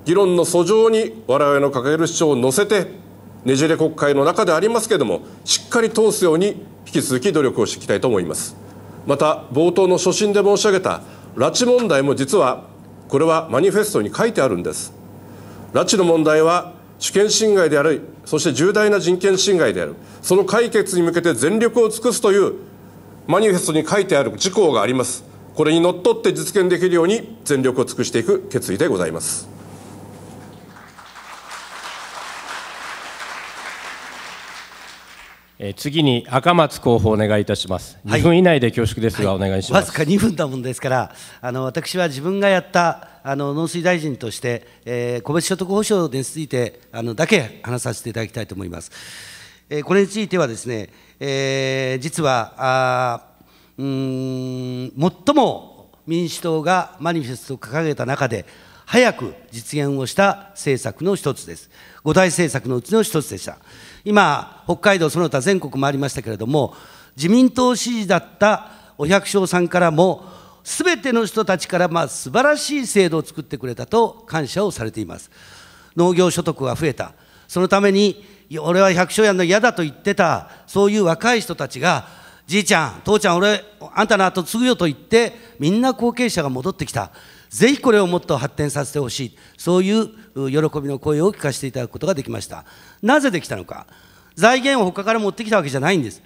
議論の訴状に我々の掲げる主張を乗せてねじれ国会の中でありますけれどもしっかり通すように引き続き努力をしていきたいと思いますまた冒頭の所信で申し上げた拉致問題も実はこれはマニフェストに書いてあるんです拉致の問題は主権侵害であるそして重大な人権侵害であるその解決に向けて全力を尽くすというマニフェストに書いてある事項がありますこれにのっとって実現できるように全力を尽くしていく決意でございますえ次に赤松候補お願いいたします、2分以内で恐縮ですが、はい、お願いします、わずか2分だもんですからあの私は自分がやったあの農水大臣として、えー、個別所得保障についてあのだけ話させていただきたいと思います、えー、これについてはですね、えー、実はあうん最も民主党がマニフェストを掲げた中で早く実現をした政策の一つです五大政策のうちの一つでした。今、北海道その他全国もありましたけれども、自民党支持だったお百姓さんからも、すべての人たちからまあ素晴らしい制度を作ってくれたと感謝をされています。農業所得が増えた。そのために、俺は百姓やんの嫌だと言ってた、そういう若い人たちが、じいちゃん、父ちゃん、俺、あんたの後継ぐよと言って、みんな後継者が戻ってきた。ぜひこれをもっと発展させてほしいそういう喜びの声を聞かせていただくことができましたなぜできたのか財源を他から持ってきたわけじゃないんです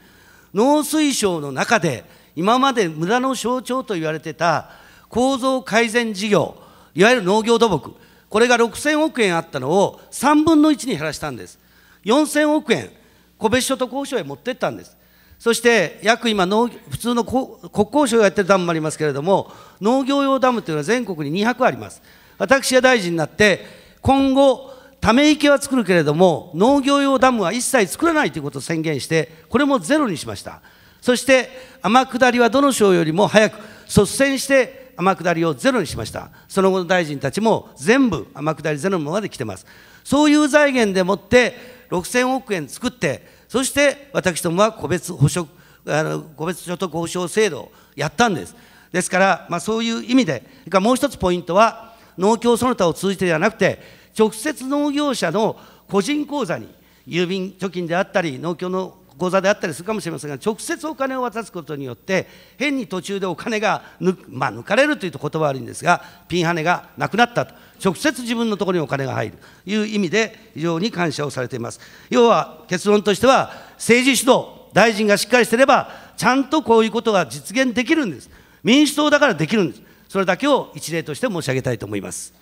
農水省の中で今まで無駄の象徴と言われてた構造改善事業いわゆる農業土木これが6000億円あったのを3分の1に減らしたんです4000億円個別所得交渉へ持ってったんですそして約今農、普通の国交省がやってるダムもありますけれども、農業用ダムというのは全国に200あります。私が大臣になって、今後、ため池は作るけれども、農業用ダムは一切作らないということを宣言して、これもゼロにしました。そして、天下りはどの省よりも早く率先して天下りをゼロにしました。その後の大臣たちも全部天下りゼロまで来てます。そういう財源でもって6000億円作って、そして私どもは個別保障あの個別所得保障制度をやったんです。ですから、まあ、そういう意味で、もう一つポイントは、農協その他を通じてではなくて、直接農業者の個人口座に、郵便貯金であったり、農協の口座であったりするかもしれませんが、直接お金を渡すことによって、変に途中でお金が抜,、まあ、抜かれるというと言葉は悪いんですが、ピンハネがなくなったと。直接自分のところにお金が入るという意味で非常に感謝をされています要は結論としては政治主導大臣がしっかりしてればちゃんとこういうことが実現できるんです民主党だからできるんですそれだけを一例として申し上げたいと思います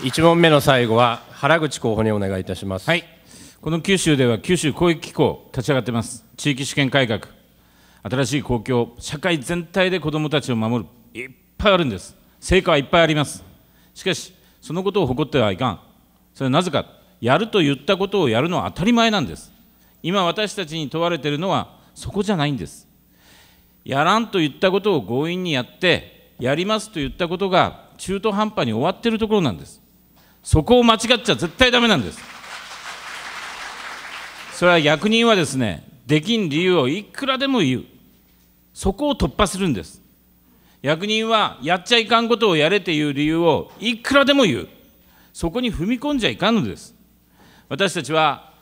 1問目の最後は原口候補にお願いいたします、はい、この九州では九州広域機構立ち上がっています地域試験改革新しい公共社会全体で子どもたちを守るいっぱいあるんです成果はいっぱいありますしかしそのことを誇ってはいかんそれはなぜかやると言ったことをやるのは当たり前なんです今私たちに問われているのはそこじゃないんですやらんと言ったことを強引にやってやりますと言ったことが中途半端に終わっているところなんですそこを間違っちゃ絶対だめなんですそれは役人はですねできん理由をいくらでも言うそこを突破するんです役人はやっちゃいかんことをやれという理由をいくらでも言うそこに踏み込んじゃいかんのです私たちは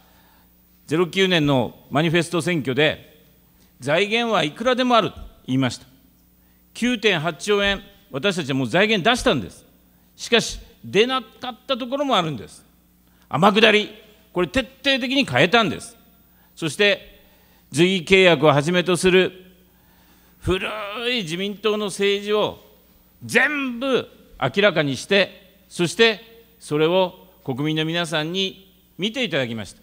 09年のマニフェスト選挙で財源はいくらでもあると言いました9.8兆円私たちはもう財源出したんですしかし出なかったところもあるんです天下りこれ徹底的に変えたんですそして随意契約をはじめとする古い自民党の政治を全部明らかにして、そしてそれを国民の皆さんに見ていただきました。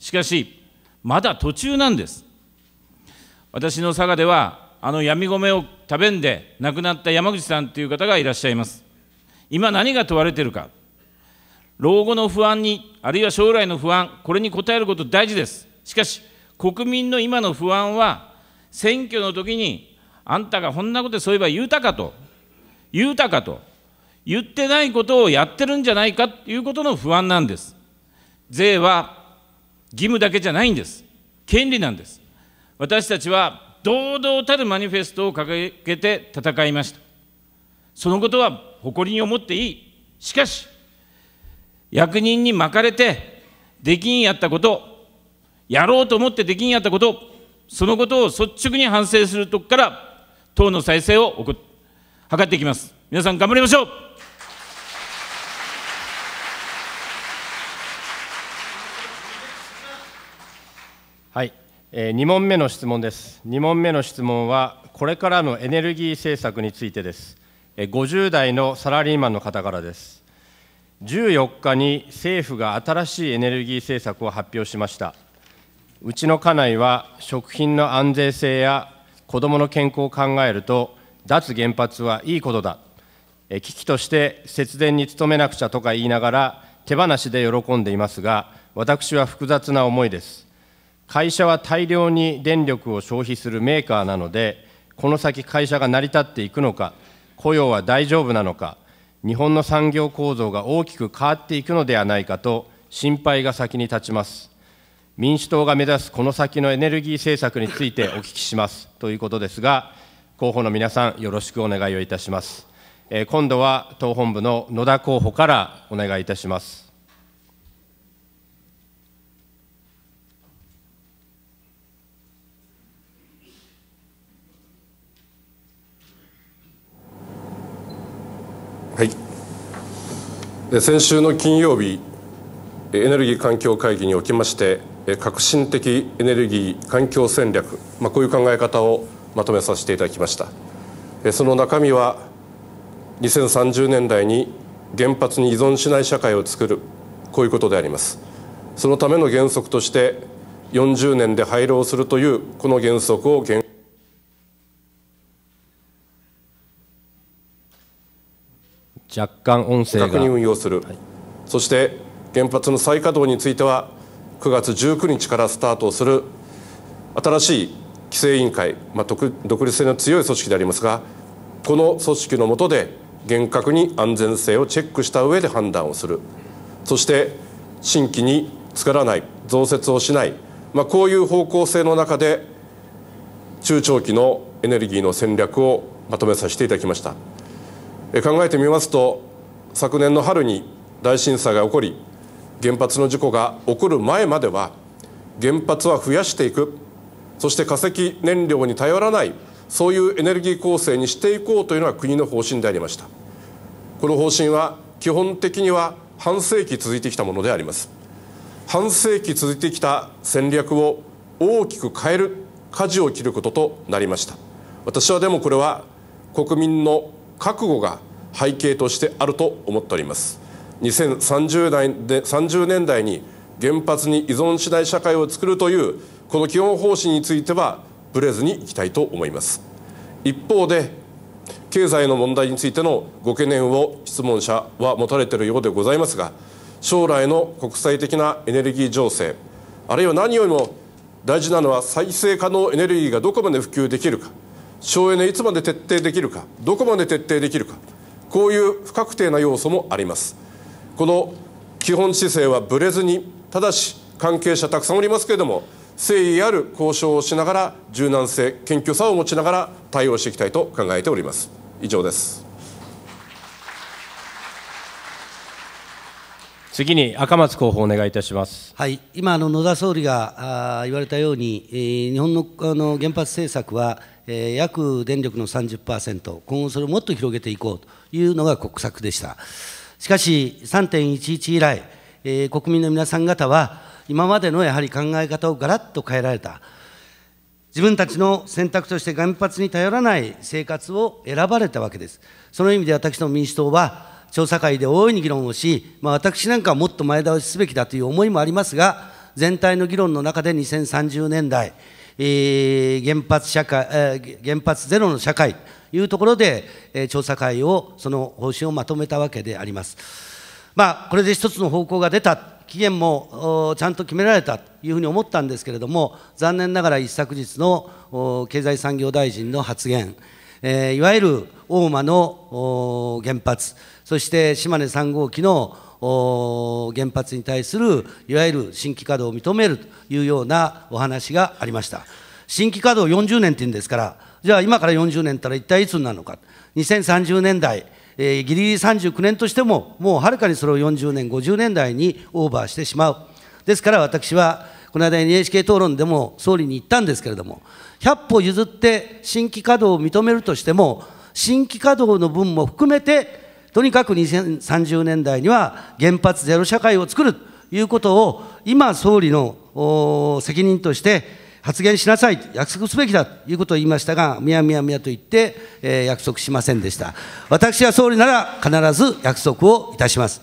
しかし、まだ途中なんです。私の佐賀では、あの闇米を食べんで亡くなった山口さんという方がいらっしゃいます。今何が問われているか。老後の不安に、あるいは将来の不安、これに応えること大事です。しかし、国民の今の不安は、選挙の時に、あんたがこんなことそういえば言うたかと、言うたかと、言ってないことをやってるんじゃないかということの不安なんです。税は義務だけじゃないんです。権利なんです。私たちは堂々たるマニフェストを掲げて戦いました。そのことは誇りに思っていい。しかし、役人に巻かれて、できんやったこと、やろうと思ってできんやったこと、そのことを率直に反省するとこから、党の再生を図っていきます。皆さん頑張りましょうはい、えー、2問目の質問です。2問目の質問は、これからのエネルギー政策についてです。えー、50代のサラリーマンの方からです。14日に政府が新しいエネルギー政策を発表しました。うちの家内は食品の安全性や子どもの健康を考えると、脱原発はいいことだ、危機として節電に努めなくちゃとか言いながら、手放しで喜んでいますが、私は複雑な思いです。会社は大量に電力を消費するメーカーなので、この先、会社が成り立っていくのか、雇用は大丈夫なのか、日本の産業構造が大きく変わっていくのではないかと、心配が先に立ちます。民主党が目指すこの先のエネルギー政策についてお聞きしますということですが、候補の皆さん、よろしくお願いをいたします。えー、今度は党本部の野田候補からお願いいたします。はい、先週の金曜日エネルギー環境会議におきまして革新的エネルギー環境戦略、まあ、こういう考え方をまとめさせていただきましたその中身は2030年代に原発に依存しない社会を作るこういうことでありますそのための原則として40年で廃炉をするというこの原則を原若干音声確認運用する、はい、そして原発の再稼働については9月19日からスタートする新しい規制委員会、まあ、独立性の強い組織でありますがこの組織の下で厳格に安全性をチェックした上で判断をするそして新規に作らない増設をしない、まあ、こういう方向性の中で中長期のエネルギーの戦略をまとめさせていただきました考えてみますと昨年の春に大震災が起こり原発の事故が起こる前までは原発は増やしていくそして化石燃料に頼らないそういうエネルギー構成にしていこうというのが国の方針でありましたこの方針は基本的には半世紀続いてきたものであります半世紀続いてきた戦略を大きく変える舵を切ることとなりました私はでもこれは国民の覚悟が背景としてあると思っております2030代で30年代に原発に依存しない社会を作るというこの基本方針についてはぶれずにいきたいと思います一方で経済の問題についてのご懸念を質問者は持たれているようでございますが将来の国際的なエネルギー情勢あるいは何よりも大事なのは再生可能エネルギーがどこまで普及できるか省エネいつまで徹底できるかどこまで徹底できるかこういう不確定な要素もありますこの基本姿勢はぶれずにただし関係者たくさんおりますけれども誠意ある交渉をしながら柔軟性謙虚さを持ちながら対応していきたいと考えております以上です次に赤松候補お願いいたします、はい、今あの野田総理があ言われたように、えー、日本のあの原発政策は、えー、約電力の30%今後それをもっと広げていこうというのが国策でした。しかし、3.11以来、えー、国民の皆さん方は、今までのやはり考え方をがらっと変えられた、自分たちの選択として原発に頼らない生活を選ばれたわけです。その意味で私の民主党は、調査会で大いに議論をし、まあ、私なんかはもっと前倒しすべきだという思いもありますが、全体の議論の中で2030年代、えー、原発社会、えー、原発ゼロの社会、いうところで、え調査会を、その方針をまとめたわけであります。まあ、これで一つの方向が出た、期限もちゃんと決められたというふうに思ったんですけれども、残念ながら一昨日の経済産業大臣の発言、えいわゆる大間の原発、そして島根3号機の原発に対するいわゆる新規稼働を認めるというようなお話がありました。新規稼働40年というんですから、じゃあ今から40年たら一体いつになるのか2030年代、えー、ギリギリ39年としてももうはるかにそれを40年50年代にオーバーしてしまうですから私はこの間 NHK 討論でも総理に言ったんですけれども100歩譲って新規稼働を認めるとしても新規稼働の分も含めてとにかく2030年代には原発ゼロ社会を作るということを今、総理の責任として発言しなさい、約束すべきだということを言いましたが、みやみやみやと言って、えー、約束しませんでした。私は総理なら必ず約束をいたします。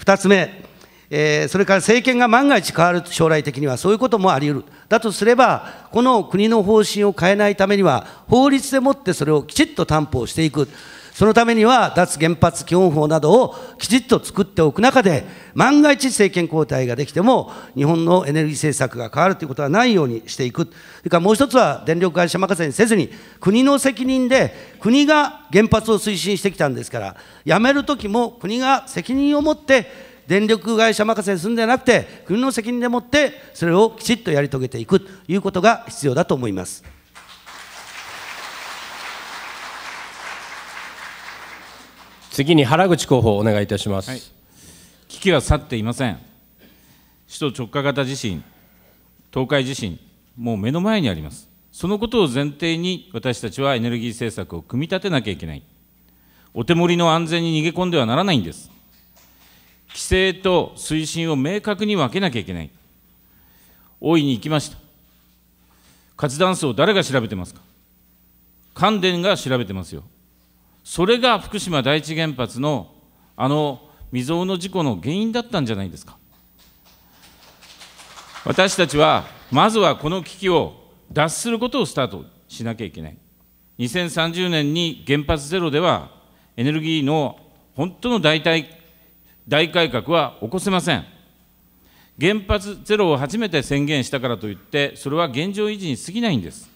2つ目、えー、それから政権が万が一変わると将来的にはそういうこともあり得る。だとすれば、この国の方針を変えないためには、法律でもってそれをきちっと担保していく。そのためには脱原発基本法などをきちっと作っておく中で、万が一政権交代ができても、日本のエネルギー政策が変わるということはないようにしていく。それからもう一つは電力会社任せにせずに、国の責任で、国が原発を推進してきたんですから、やめるときも国が責任を持って、電力会社任せにするんじゃなくて、国の責任でもって、それをきちっとやり遂げていくということが必要だと思います。次に原口候補お願いいたします、はい、危機は去っていません首都直下型地震東海地震もう目の前にありますそのことを前提に私たちはエネルギー政策を組み立てなきゃいけないお手盛りの安全に逃げ込んではならないんです規制と推進を明確に分けなきゃいけない大いに行きました活断層誰が調べてますか関電が調べてますよそれが福島第一原発のあの未曾有の事故の原因だったんじゃないですか。私たちは、まずはこの危機を脱することをスタートしなきゃいけない。2030年に原発ゼロでは、エネルギーの本当の大体大改革は起こせません。原発ゼロを初めて宣言したからといって、それは現状維持に過ぎないんです。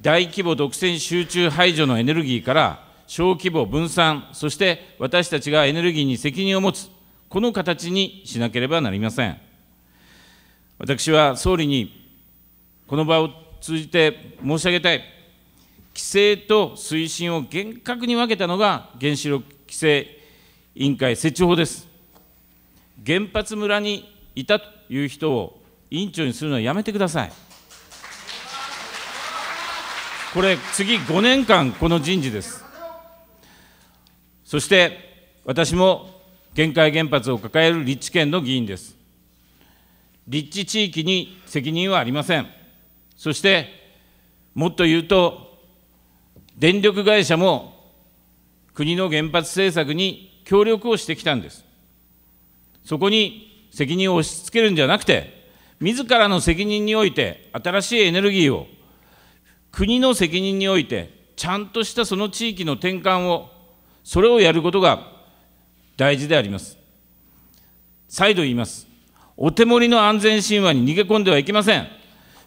大規模独占集中排除のエネルギーから、小規模分散、そして私たちがエネルギーに責任を持つ、この形にしなければなりません。私は総理に、この場を通じて申し上げたい、規制と推進を厳格に分けたのが原子力規制委員会設置法です。原発村にいたという人を委員長にするのはやめてください。これ、次5年間、この人事です。そして、私も限界原発を抱える立地県の議員です。立地地域に責任はありません。そして、もっと言うと、電力会社も国の原発政策に協力をしてきたんです。そこに責任を押し付けるんじゃなくて、自らの責任において新しいエネルギーを国の責任において、ちゃんとしたその地域の転換を、それをやることが大事であります。再度言います。お手盛りの安全神話に逃げ込んではいけません。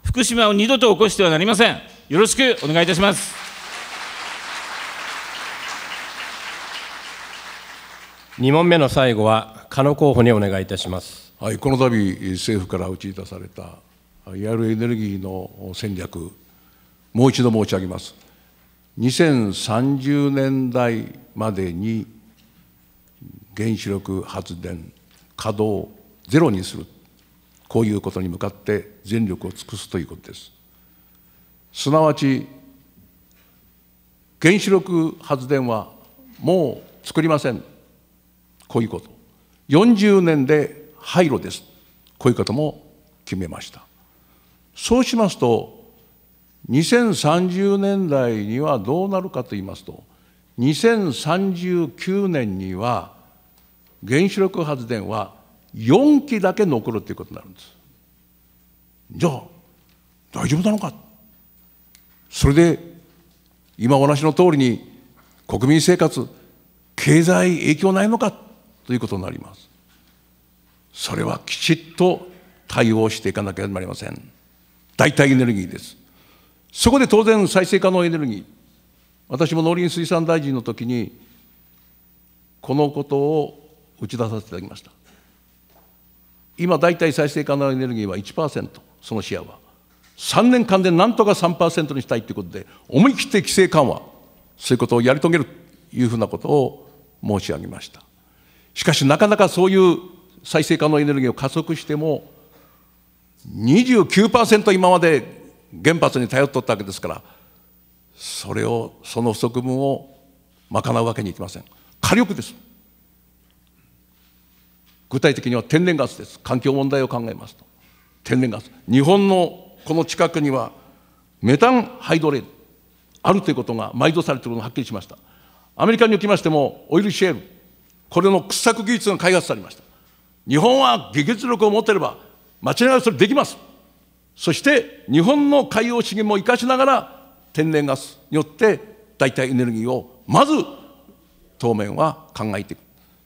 福島を二度と起こしてはなりません。よろしくお願いいたします。2問目の最後は、鹿野候補にお願いいたします。はい、この度政府から打ち出されたいわゆるエネルギーの戦略もう一度申し上げます2030年代までに原子力発電稼働ゼロにするこういうことに向かって全力を尽くすということですすなわち原子力発電はもう作りませんこういうこと40年で廃炉ですこういうことも決めましたそうしますと2030年代にはどうなるかと言いますと、2039年には原子力発電は4基だけ残るということになるんです。じゃあ、大丈夫なのか。それで、今お話の通りに、国民生活、経済影響ないのかということになります。それはきちっと対応していかなければなりません。代替エネルギーです。そこで当然再生可能エネルギー、私も農林水産大臣の時に、このことを打ち出させていただきました。今、大体再生可能エネルギーは1%、そのシェアは。3年間でなんとか3%にしたいということで、思い切って規制緩和、そういうことをやり遂げるというふうなことを申し上げました。しかし、なかなかそういう再生可能エネルギーを加速しても、29%今まで原発に頼っとったわけですからそれをその不足分を賄うわけにいきません火力です具体的には天然ガスです環境問題を考えますと天然ガス日本のこの近くにはメタンハイドレールあるということが埋蔵されていることがはっきりしましたアメリカにおきましてもオイルシェールこれの掘削技術が開発されました日本は技術力を持てれば間違いなくそれできますそして日本の海洋資源も生かしながら天然ガスによって代替エネルギーをまず当面は考えていく。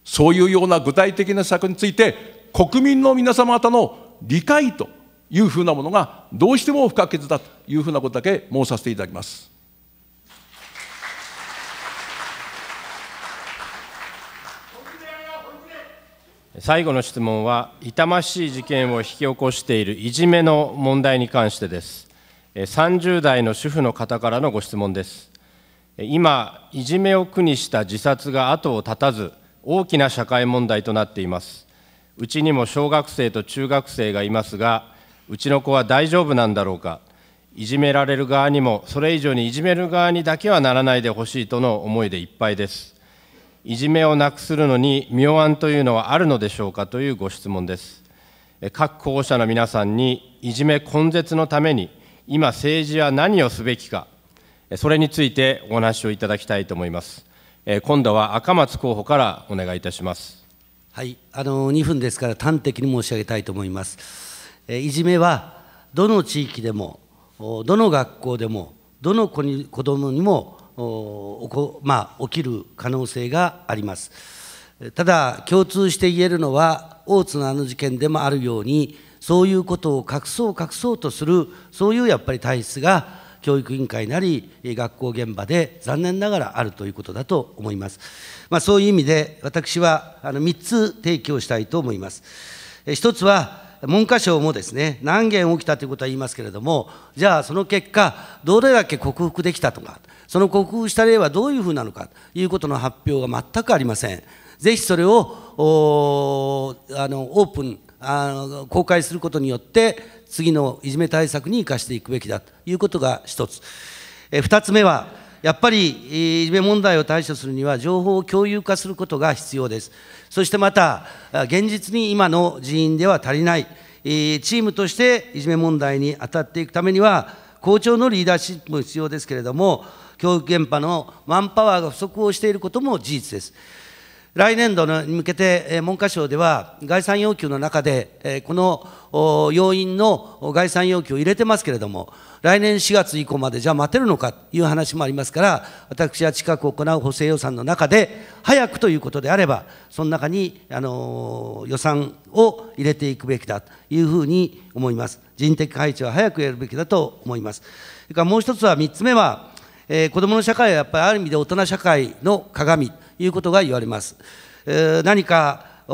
そういうような具体的な策について国民の皆様方の理解というふうなものがどうしても不可欠だというふうなことだけ申させていただきます。最後の質問は、痛ましい事件を引き起こしているいじめの問題に関してです。30代の主婦の方からのご質問です。今、いじめを苦にした自殺が後を絶たず、大きな社会問題となっています。うちにも小学生と中学生がいますが、うちの子は大丈夫なんだろうか。いじめられる側にも、それ以上にいじめる側にだけはならないでほしいとの思いでいっぱいです。いじめをなくするのに妙案というのはあるのでしょうかというご質問です。各候補者の皆さんに、いじめ根絶のために、今、政治は何をすべきか、それについてお話をいただきたいと思います。今度は赤松候補からお願いいたします。はい、あの2分ですから端的に申し上げたいと思います。いじめはどの地域でも、どの学校でも、どの子に子どもにもまあ、起きる可能性がありますただ共通して言えるのは大津のあの事件でもあるようにそういうことを隠そう隠そうとするそういうやっぱり体質が教育委員会なり学校現場で残念ながらあるということだと思います、まあ、そういう意味で私はあの3つ提起をしたいと思います1つは文科省もですね何件起きたということは言いますけれどもじゃあその結果どれだけ克服できたとかその克服した例はどういうふうなのかということの発表が全くありません。ぜひそれをあのオープンあの公開することによって次のいじめ対策に生かしていくべきだということが1つ。え2つ目はやっぱりいじめ問題を対処するには、情報を共有化することが必要です。そしてまた、現実に今の人員では足りない、チームとしていじめ問題に当たっていくためには、校長のリーダーシップも必要ですけれども、教育現場のマンパワーが不足をしていることも事実です。来年度に向けて、文科省では、概算要求の中で、この要因の概算要求を入れてますけれども、来年4月以降までじゃあ待てるのかという話もありますから、私は近く行う補正予算の中で、早くということであれば、その中にあの予算を入れていくべきだというふうに思います。人的配置は早くやるべきだと思います。それからもう一つは、3つ目は、子どもの社会はやっぱりある意味で大人社会の鏡いうことが言われます。えー、何か大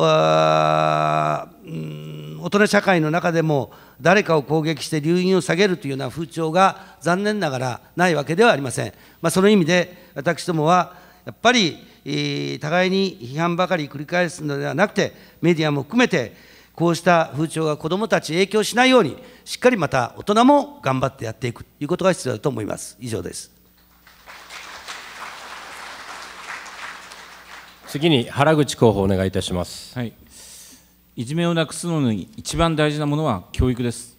人社会の中でも誰かを攻撃して留飲を下げるというような風潮が残念ながらないわけではありません。まあ、その意味で私どもはやっぱり、えー、互いに批判ばかり繰り返すのではなくてメディアも含めてこうした風潮が子どもたち影響しないようにしっかりまた大人も頑張ってやっていくということが必要だと思います。以上です。次に原口候補お願いいたします、はい、いじめをなくすのに一番大事なものは教育です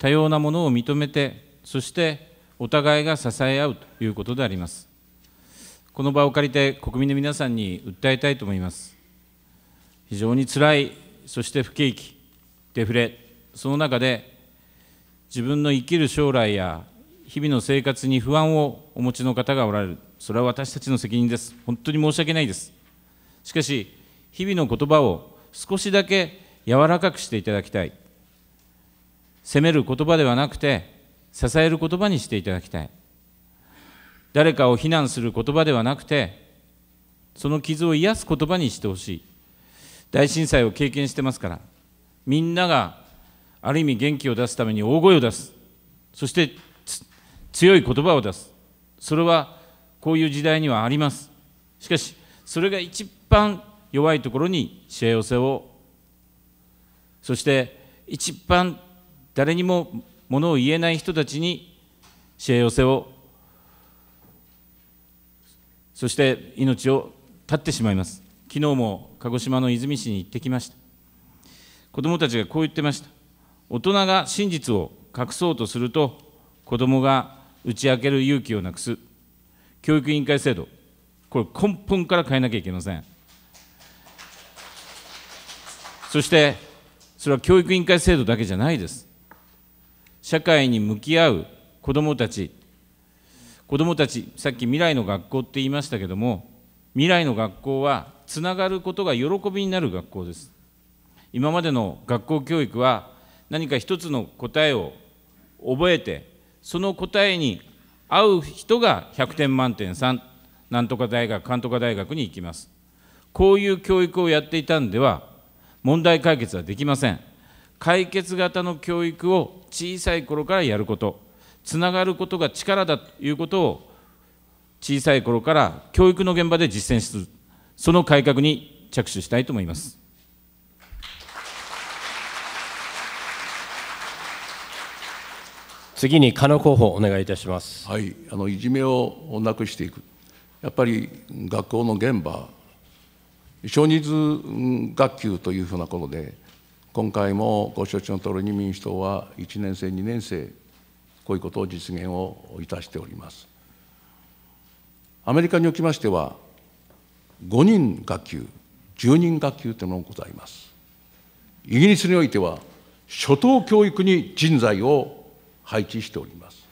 多様なものを認めてそしてお互いが支え合うということでありますこの場を借りて国民の皆さんに訴えたいと思います非常につらいそして不景気デフレその中で自分の生きる将来や日々の生活に不安をお持ちの方がおられるそれは私たちの責任です。本当に申し訳ないです。しかし、日々の言葉を少しだけ柔らかくしていただきたい。責める言葉ではなくて、支える言葉にしていただきたい。誰かを非難する言葉ではなくて、その傷を癒す言葉にしてほしい。大震災を経験してますから、みんながある意味元気を出すために大声を出す、そして強い言葉を出す。それはこういう時代にはありますしかしそれが一番弱いところにしわ寄せをそして一番誰にもものを言えない人たちにしわ寄せをそして命を絶ってしまいます昨日も鹿児島の和泉市に行ってきました子どもたちがこう言ってました大人が真実を隠そうとすると子どもが打ち明ける勇気をなくす教育委員会制度、これ、根本から変えなきゃいけません。そして、それは教育委員会制度だけじゃないです。社会に向き合う子どもたち、子どもたち、さっき未来の学校って言いましたけども、未来の学校はつながることが喜びになる学校です。今までの学校教育は何か一つの答えを覚えてその答えに会う人が100点満点3なんとか大学監督大学に行きますこういう教育をやっていたんでは問題解決はできません解決型の教育を小さい頃からやることつながることが力だということを小さい頃から教育の現場で実践するその改革に着手したいと思います。次に加納候補お願いいたします。はい、あのいじめをなくしていく。やっぱり学校の現場、少人数学級というふうなことで、今回もご承知の通りに民主党は1年生、2年生、こういうことを実現をいたしております。アメリカにおきましては、5人学級、10人学級というのもございます。イギリスにおいては、初等教育に人材を配置しております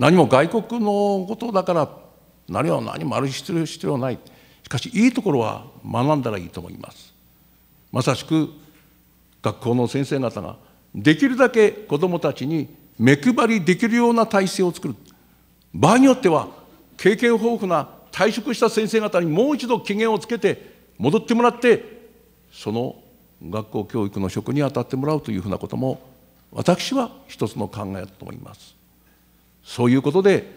何も外国のことだから何を何もある必要必要ないしかしいいところは学んだらいいと思いますまさしく学校の先生方ができるだけ子どもたちに目配りできるような体制を作る場合によっては経験豊富な退職した先生方にもう一度期限をつけて戻ってもらってその学校教育の職に当たってもらうというふうなことも私は一つの考えだと思いますそういうことで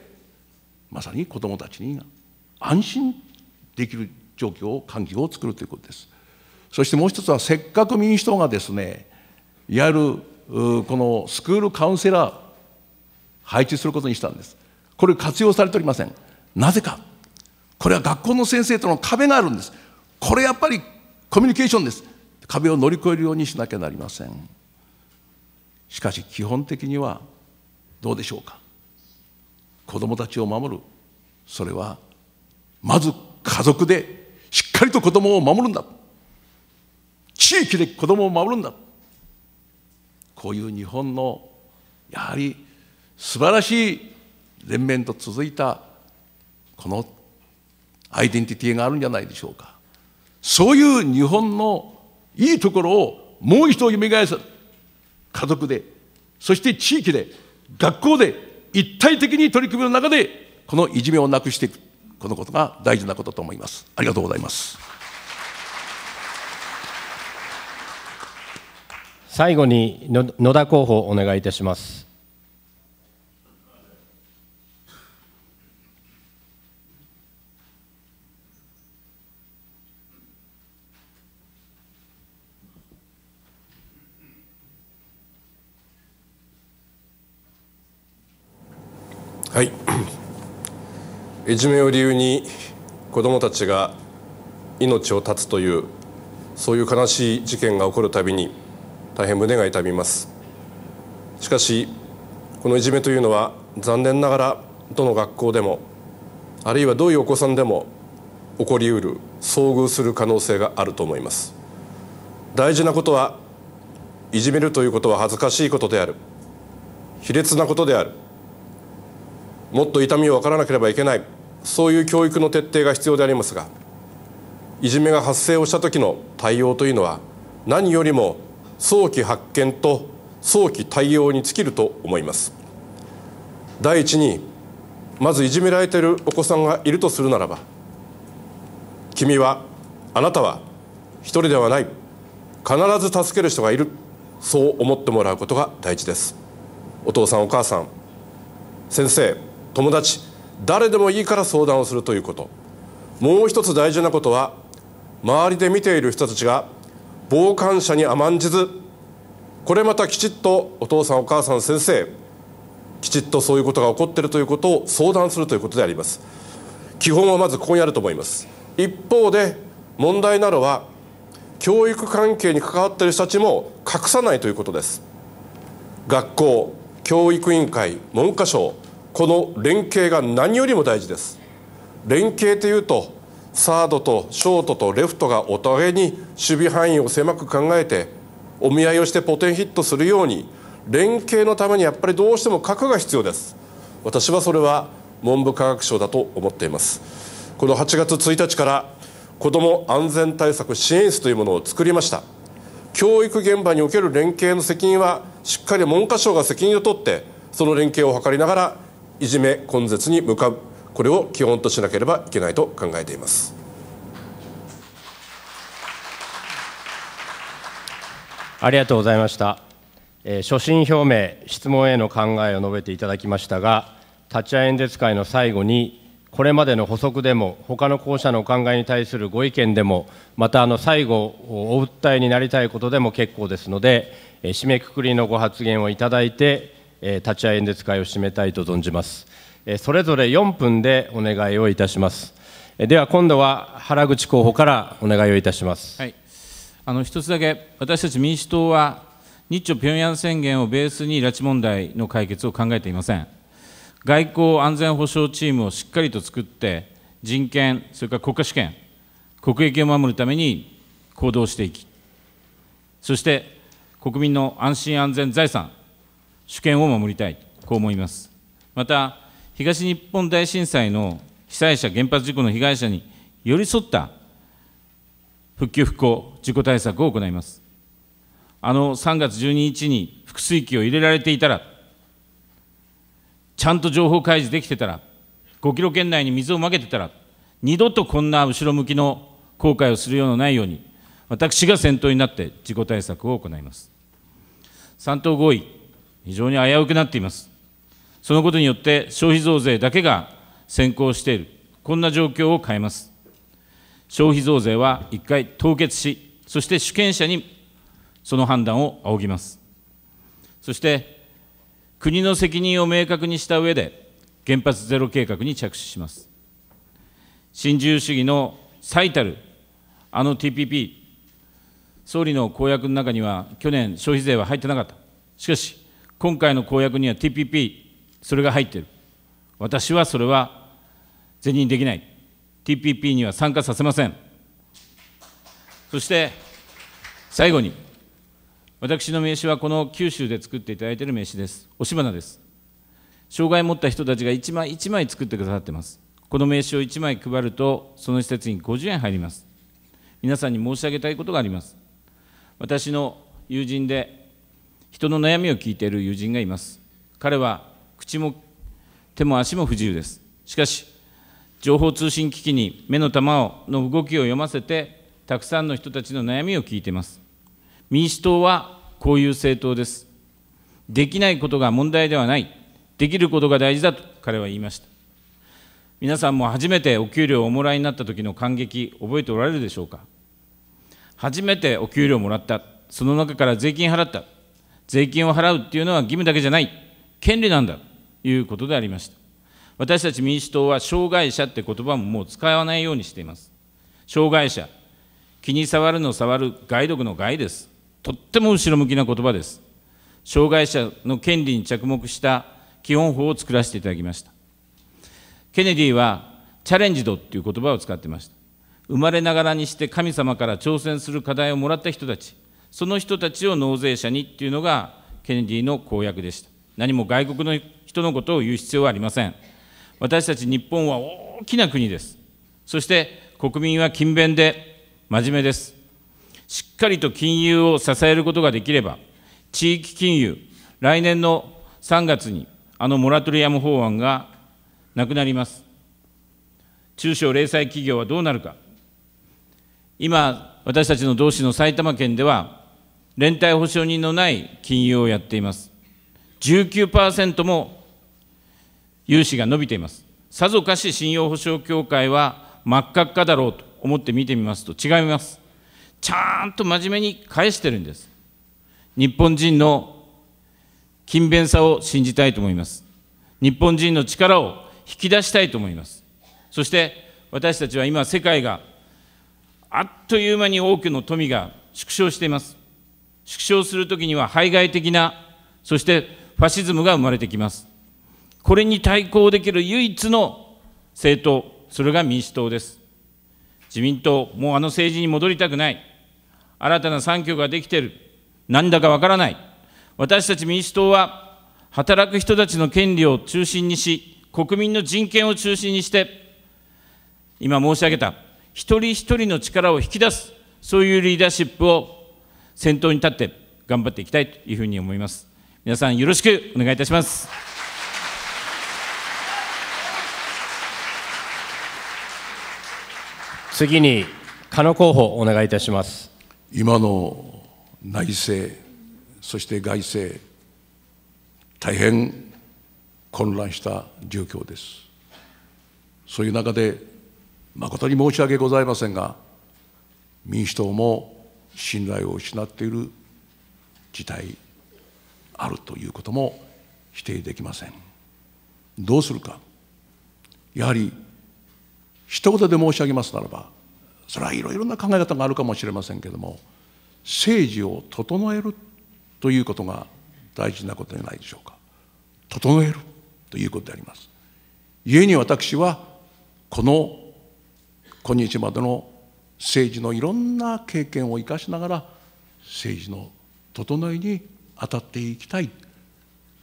まさに子どもたちに安心できる状況を環境を作るということですそしてもう一つはせっかく民主党がですねいわゆるこのスクールカウンセラー配置することにしたんですこれ活用されておりませんなぜかこれは学校の先生との壁があるんですこれやっぱりコミュニケーションです壁を乗り越えるようにしなきゃなりませんしかし基本的にはどうでしょうか子どもたちを守るそれはまず家族でしっかりと子どもを守るんだ地域で子どもを守るんだこういう日本のやはり素晴らしい連綿と続いたこのアイデンティティがあるんじゃないでしょうかそういう日本のいいところをもう一度蘇らせる家族で、そして地域で、学校で、一体的に取り組む中で、このいじめをなくしていく、このことが大事なことと思います。ありがとうございます。最後に野田候補お願いいたします。はいいじめを理由に子どもたちが命を絶つというそういう悲しい事件が起こるたびに大変胸が痛みますしかしこのいじめというのは残念ながらどの学校でもあるいはどういうお子さんでも起こりうる遭遇する可能性があると思います大事なことはいじめるということは恥ずかしいことである卑劣なことであるもっと痛みを分からなければいけないそういう教育の徹底が必要でありますがいじめが発生をした時の対応というのは何よりも早期発見と早期対応に尽きると思います第一にまずいじめられているお子さんがいるとするならば君はあなたは一人ではない必ず助ける人がいるそう思ってもらうことが大事ですお父さんお母さん先生友達誰でもいいから相談をするということもう一つ大事なことは周りで見ている人たちが傍観者に甘んじずこれまたきちっとお父さんお母さん先生きちっとそういうことが起こっているということを相談するということであります基本はまずここにあると思います一方で問題なのは教育関係に関わっている人たちも隠さないということです学校教育委員会文科省この連携が何よりも大事です連携というとサードとショートとレフトがお互いに守備範囲を狭く考えてお見合いをしてポテンヒットするように連携のためにやっぱりどうしても核が必要です私はそれは文部科学省だと思っていますこの8月1日から子ども安全対策支援室というものを作りました教育現場における連携の責任はしっかり文科省が責任を取ってその連携を図りながらいじめ根絶に向かうこれを基本としなければいけないと考えていますありがとうございました、えー、所信表明質問への考えを述べていただきましたが立会演説会の最後にこれまでの補足でも、他の候補者のお考えに対するご意見でも、またあの最後、お訴えになりたいことでも結構ですので、締めくくりのご発言をいただいて、え立ち会い演説会を締めたいと存じます、えそれぞれ4分でお願いをいたします、えでは今度は原口候補からお願いをいたします、はい、あの一つだけ私たち民主党は日朝平壌宣言をベースに拉致問題の解決を考えていません外交安全保障チームをしっかりと作って人権それから国家主権国益を守るために行動していきそして国民の安心安全財産主権を守りたい、こう思います。また、東日本大震災の被災者、原発事故の被害者に寄り添った復旧・復興、事故対策を行います。あの3月12日に複数機を入れられていたら、ちゃんと情報開示できてたら、5キロ圏内に水をまけてたら、二度とこんな後ろ向きの後悔をするようなないように、私が先頭になって事故対策を行います。3党合意非常に危うくなっています。そのことによって消費増税だけが先行している、こんな状況を変えます。消費増税は一回凍結し、そして主権者にその判断を仰ぎます。そして、国の責任を明確にした上で、原発ゼロ計画に着手します。新自由主義の最たるあの TPP、総理の公約の中には去年、消費税は入ってなかった。しかし、今回の公約には TPP、それが入っている。私はそれは是認できない。TPP には参加させません。そして、最後に、私の名刺はこの九州で作っていただいている名刺です。押し花です。障害を持った人たちが一枚一枚作ってくださってます。この名刺を一枚配ると、その施設に50円入ります。皆さんに申し上げたいことがあります。私の友人で人の悩みを聞いている友人がいます彼は口も手も足も不自由ですしかし情報通信機器に目の玉をの動きを読ませてたくさんの人たちの悩みを聞いています民主党はこういう政党ですできないことが問題ではないできることが大事だと彼は言いました皆さんも初めてお給料をおもらいになった時の感激覚えておられるでしょうか初めてお給料をもらったその中から税金払った税金を払うっていうのは義務だけじゃない、権利なんだということでありました。私たち民主党は、障害者って言葉ももう使わないようにしています。障害者、気に障るの触る、害毒の害です。とっても後ろ向きな言葉です。障害者の権利に着目した基本法を作らせていただきました。ケネディは、チャレンジドっていう言葉を使ってました。生まれながらにして神様から挑戦する課題をもらった人たち、その人たちを納税者にっていうのがケネディの公約でした。何も外国の人のことを言う必要はありません。私たち日本は大きな国です。そして国民は勤勉で真面目です。しっかりと金融を支えることができれば、地域金融、来年の3月にあのモラトリアム法案がなくなります。中小零細企業はどうなるか。今、私たちの同志の埼玉県では、連帯保証人のない金融をやっています。19%も融資が伸びています。さぞかし信用保証協会は真っ赤っかだろうと思って見てみますと違います。ちゃんと真面目に返してるんです。日本人の勤勉さを信じたいと思います。日本人の力を引き出したいと思います。そして私たちは今世界があっという間に多くの富が縮小しています。縮小するときには排外的な、そしてファシズムが生まれてきます。これに対抗できる唯一の政党、それが民主党です。自民党、もうあの政治に戻りたくない。新たな産業ができている。なんだかわからない。私たち民主党は、働く人たちの権利を中心にし、国民の人権を中心にして、今申し上げた、一人一人の力を引き出す、そういうリーダーシップを先頭に立って頑張っていきたいというふうに思います皆さんよろしくお願いいたします次に加野候補お願いいたします今の内政そして外政大変混乱した状況ですそういう中で誠に申し訳ございませんが民主党も信頼を失っている事態あるということも否定できませんどうするかやはり一言で申し上げますならばそれはいろいろな考え方があるかもしれませんけれども政治を整えるということが大事なことじゃないでしょうか整えるということであります家に私はこの今日までの政治のいろんな経験を生かしながら政治の整いに当たっていきたい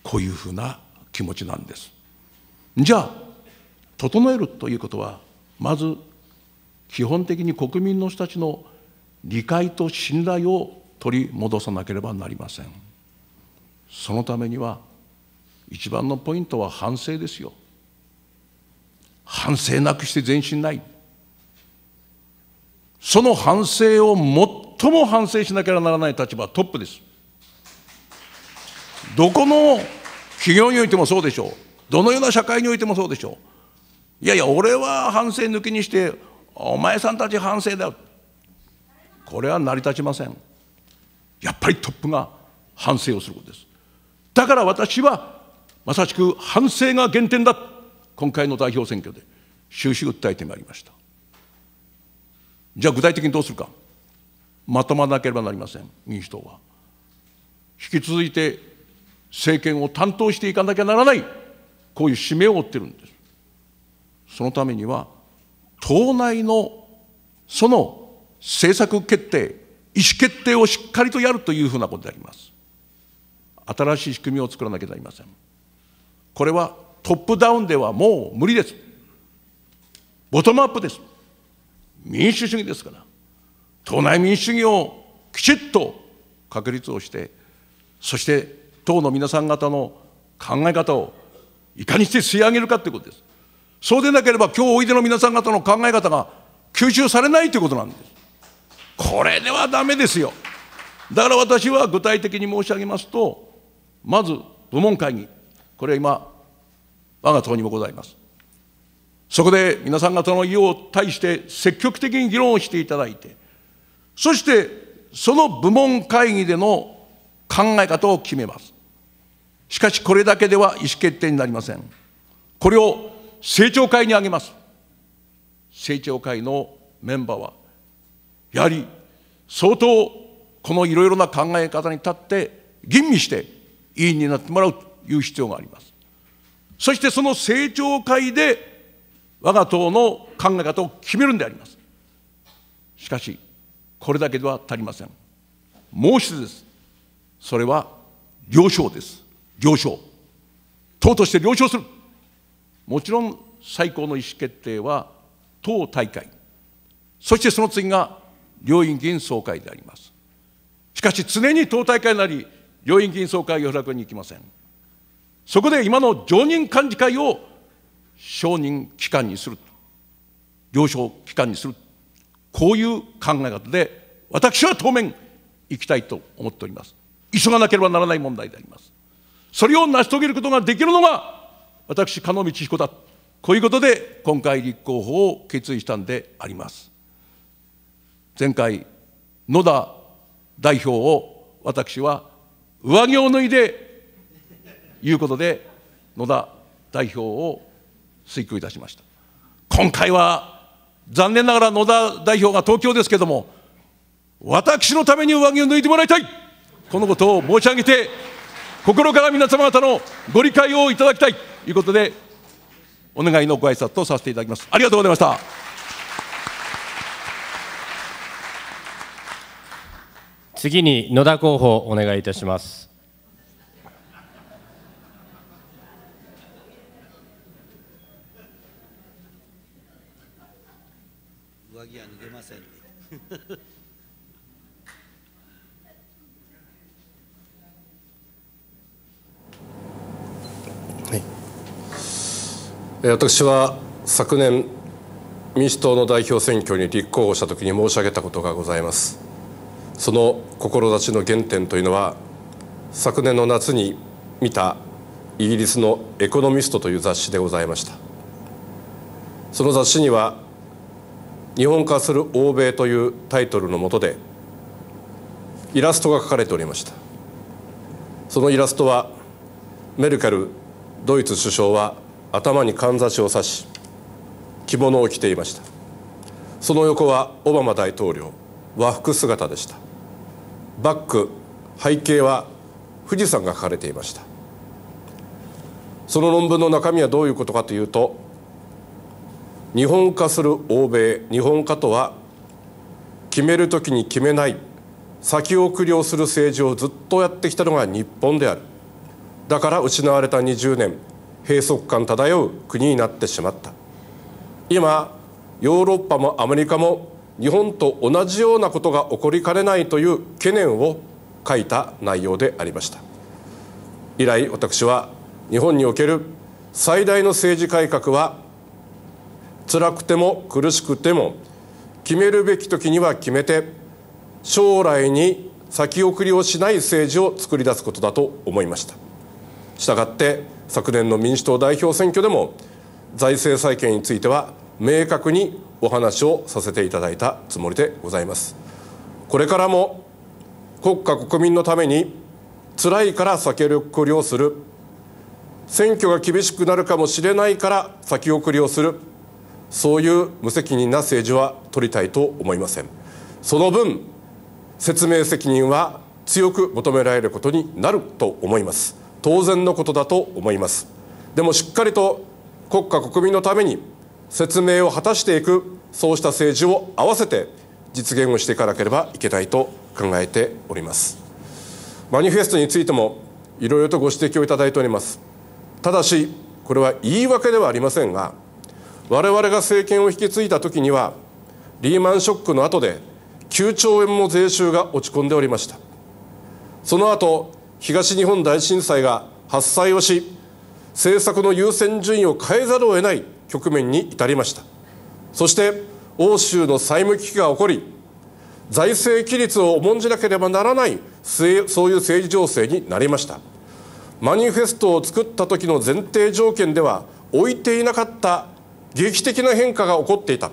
こういうふうな気持ちなんですじゃあ整えるということはまず基本的に国民の人たちの理解と信頼を取り戻さなければなりませんそのためには一番のポイントは反省ですよ反省なくして前進ないその反省を最も反省しなければならない立場はトップです。どこの企業においてもそうでしょう。どのような社会においてもそうでしょう。いやいや、俺は反省抜きにして、お前さんたち反省だ。これは成り立ちません。やっぱりトップが反省をすることです。だから私は、まさしく反省が原点だ。今回の代表選挙で終始訴えてまいりました。じゃあ具体的にどうするかまとまらなければなりません民主党は引き続いて政権を担当していかなきゃならないこういう使命を負ってるんですそのためには党内のその政策決定意思決定をしっかりとやるというふうなことであります新しい仕組みを作らなきゃなりませんこれはトップダウンではもう無理ですボトムアップです民主主義ですから党内民主主義をきちっと確立をしてそして党の皆さん方の考え方をいかにして吸い上げるかということですそうでなければ今日おいでの皆さん方の考え方が吸収されないということなんですこれではだめですよだから私は具体的に申し上げますとまず部門会議これは今我が党にもございますそこで皆さん方の意を対して積極的に議論をしていただいて、そしてその部門会議での考え方を決めます。しかしこれだけでは意思決定になりません。これを政調会に挙げます。政調会のメンバーは、やはり相当このいろいろな考え方に立って吟味して委員になってもらうという必要があります。そしてその政調会で我が党の考え方を決めるんでありますしかしこれだけでは足りませんもう一つですそれは了承です了承党として了承するもちろん最高の意思決定は党大会そしてその次が両院議員総会でありますしかし常に党大会なり両院議員総会を開くに行きませんそこで今の常任幹事会を承認機関にする了承機関にするこういう考え方で私は当面行きたいと思っております急がなければならない問題でありますそれを成し遂げることができるのが私加納道彦だこういうことで今回立候補を決意したんであります前回野田代表を私は上着を脱いでいうことで野田代表を推挙いたしました今回は残念ながら野田代表が東京ですけれども私のために上着を脱いでもらいたいこのことを申し上げて心から皆様方のご理解をいただきたいということでお願いのご挨拶とさせていただきますありがとうございました次に野田候補お願いいたします私は昨年民主党の代表選挙に立候補した時に申し上げたことがございますその志の原点というのは昨年の夏に見たイギリスの「エコノミスト」という雑誌でございましたその雑誌には「日本化する欧米」というタイトルのもとでイラストが書かれておりましたそのイラストはメルケルドイツ首相は頭にかんざしを差し着物を着ていましたその横はオバマ大統領和服姿でしたバック背景は富士山が書かれていましたその論文の中身はどういうことかというと日本化する欧米日本化とは決めるときに決めない先送りをする政治をずっとやってきたのが日本であるだから失われた20年閉塞感漂う国になってしまった今ヨーロッパもアメリカも日本と同じようなことが起こりかねないという懸念を書いた内容でありました以来私は日本における最大の政治改革は辛くても苦しくても決めるべき時には決めて将来に先送りをしない政治を作り出すことだと思いましたしたがって昨年の民主党代表選挙でも財政再建については明確にお話をさせていただいたつもりでございますこれからも国家国民のために辛いから先送りをする選挙が厳しくなるかもしれないから先送りをするそういう無責任な政治は取りたいと思いませんその分説明責任は強く求められることになると思います当然のことだと思いますでもしっかりと国家国民のために説明を果たしていくそうした政治を合わせて実現をしていかなければいけないと考えておりますマニフェストについてもいろいろとご指摘をいただいておりますただしこれは言い訳ではありませんが我々が政権を引き継いだ時にはリーマンショックの後で9兆円も税収が落ち込んでおりましたその後東日本大震災が発災をし政策の優先順位を変えざるを得ない局面に至りましたそして欧州の債務危機が起こり財政規律を重んじなければならないそういう政治情勢になりましたマニフェストを作った時の前提条件では置いていなかった劇的な変化が起こっていた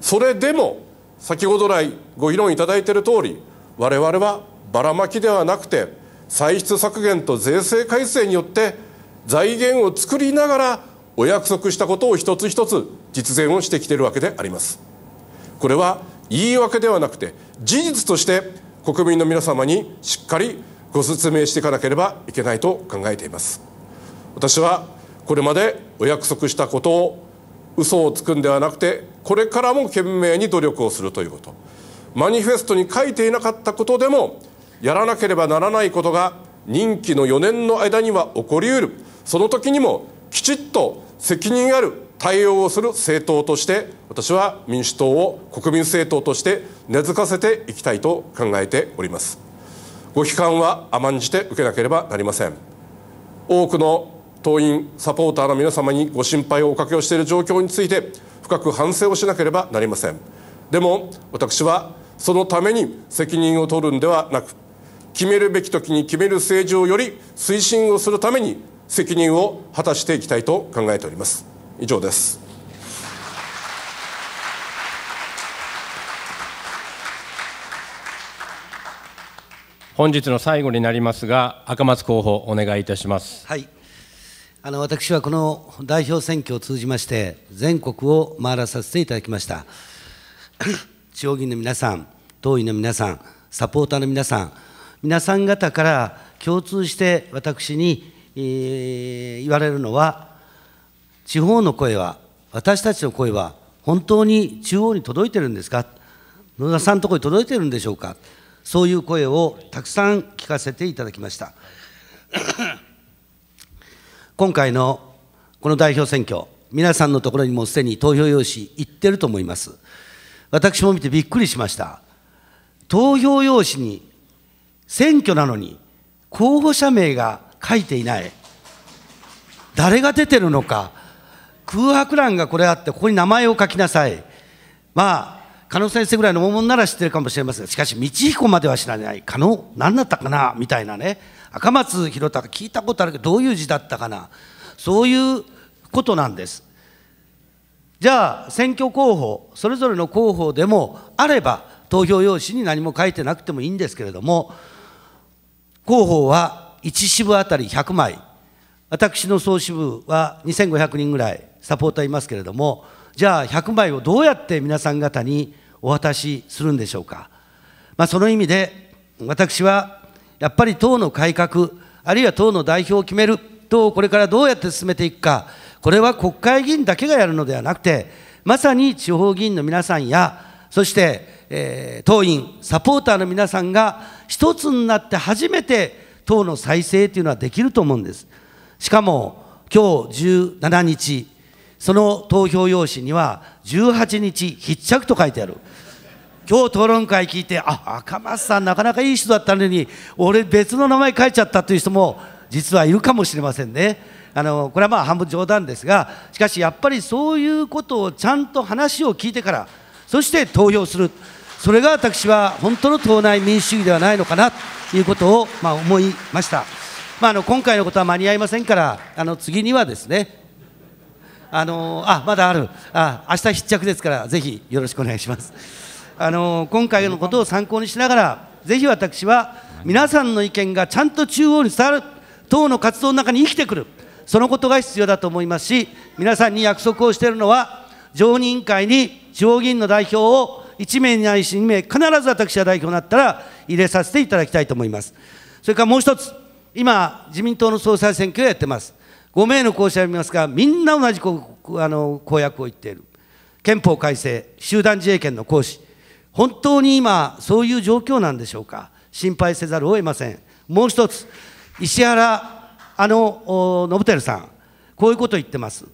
それでも先ほど来ご議論いただいている通り我々はばらまきではなくて歳出削減と税制改正によって財源を作りながらお約束したことを一つ一つ実現をしてきているわけでありますこれは言い訳ではなくて事実として国民の皆様にしっかりご説明していかなければいけないと考えています私はこれまでお約束したことを嘘をつくんではなくてこれからも懸命に努力をするということマニフェストに書いていなかったことでもやらなければならないことが任期の4年の間には起こりうるその時にもきちっと責任ある対応をする政党として私は民主党を国民政党として根付かせていきたいと考えておりますご批判は甘んじて受けなければなりません多くの党員サポーターの皆様にご心配をおかけをしている状況について深く反省をしなければなりませんでも私はそのために責任を取るんではなく決めるべき時に決める政治をより推進をするために責任を果たしていきたいと考えております以上です本日の最後になりますが赤松候補お願いいたしますはいあの私はこの代表選挙を通じまして全国を回らさせていただきました地方議員の皆さん党員の皆さんサポーターの皆さん皆さん方から共通して私に、えー、言われるのは、地方の声は、私たちの声は、本当に中央に届いてるんですか、野田さんのところに届いてるんでしょうか、そういう声をたくさん聞かせていただきました。今回のこの代表選挙、皆さんのところにもすでに投票用紙行ってると思います。私も見てびっくりしました。投票用紙に選挙なのに候補者名が書いていない。誰が出てるのか。空白欄がこれあって、ここに名前を書きなさい。まあ、加納先生ぐらいの大物なら知ってるかもしれませんが、しかし、道彦までは知らない。加納、何だったかなみたいなね。赤松弘隆、聞いたことあるけど、どういう字だったかな。そういうことなんです。じゃあ、選挙候補、それぞれの候補でもあれば、投票用紙に何も書いてなくてもいいんですけれども、広報は1支部あたり100枚、私の総支部は2500人ぐらいサポーターいますけれども、じゃあ100枚をどうやって皆さん方にお渡しするんでしょうか。まあ、その意味で、私はやっぱり党の改革、あるいは党の代表を決める、党をこれからどうやって進めていくか、これは国会議員だけがやるのではなくて、まさに地方議員の皆さんや、そしてえー、党員、サポーターの皆さんが一つになって初めて党の再生というのはできると思うんです。しかも今日17日、その投票用紙には18日必着と書いてある。今日討論会聞いて、あ赤松さん、なかなかいい人だったのに、俺、別の名前書いちゃったという人も実はいるかもしれませんね。あのこれはまあ半分冗談ですが、しかしやっぱりそういうことをちゃんと話を聞いてから、そして投票するそれが私は本当の党内民主主義ではないのかなということをま思いました、まああ、の今回のことは間に合いませんからあの次にはですねあのあまだあるあ明日必着ですからぜひよろしくお願いしますあの今回のことを参考にしながらぜひ私は皆さんの意見がちゃんと中央に伝わる党の活動の中に生きてくるそのことが必要だと思いますし皆さんに約束をしているのは常任委員会に地方議員の代表を1名にないし2名、必ず私は代表になったら入れさせていただきたいと思います。それからもう一つ、今、自民党の総裁選挙をやってます。5名の候補者を見ますが、みんな同じあの公約を言っている。憲法改正、集団自衛権の行使。本当に今、そういう状況なんでしょうか。心配せざるを得ません。もう一つ、石原あの信輝さん、こういうことを言ってます。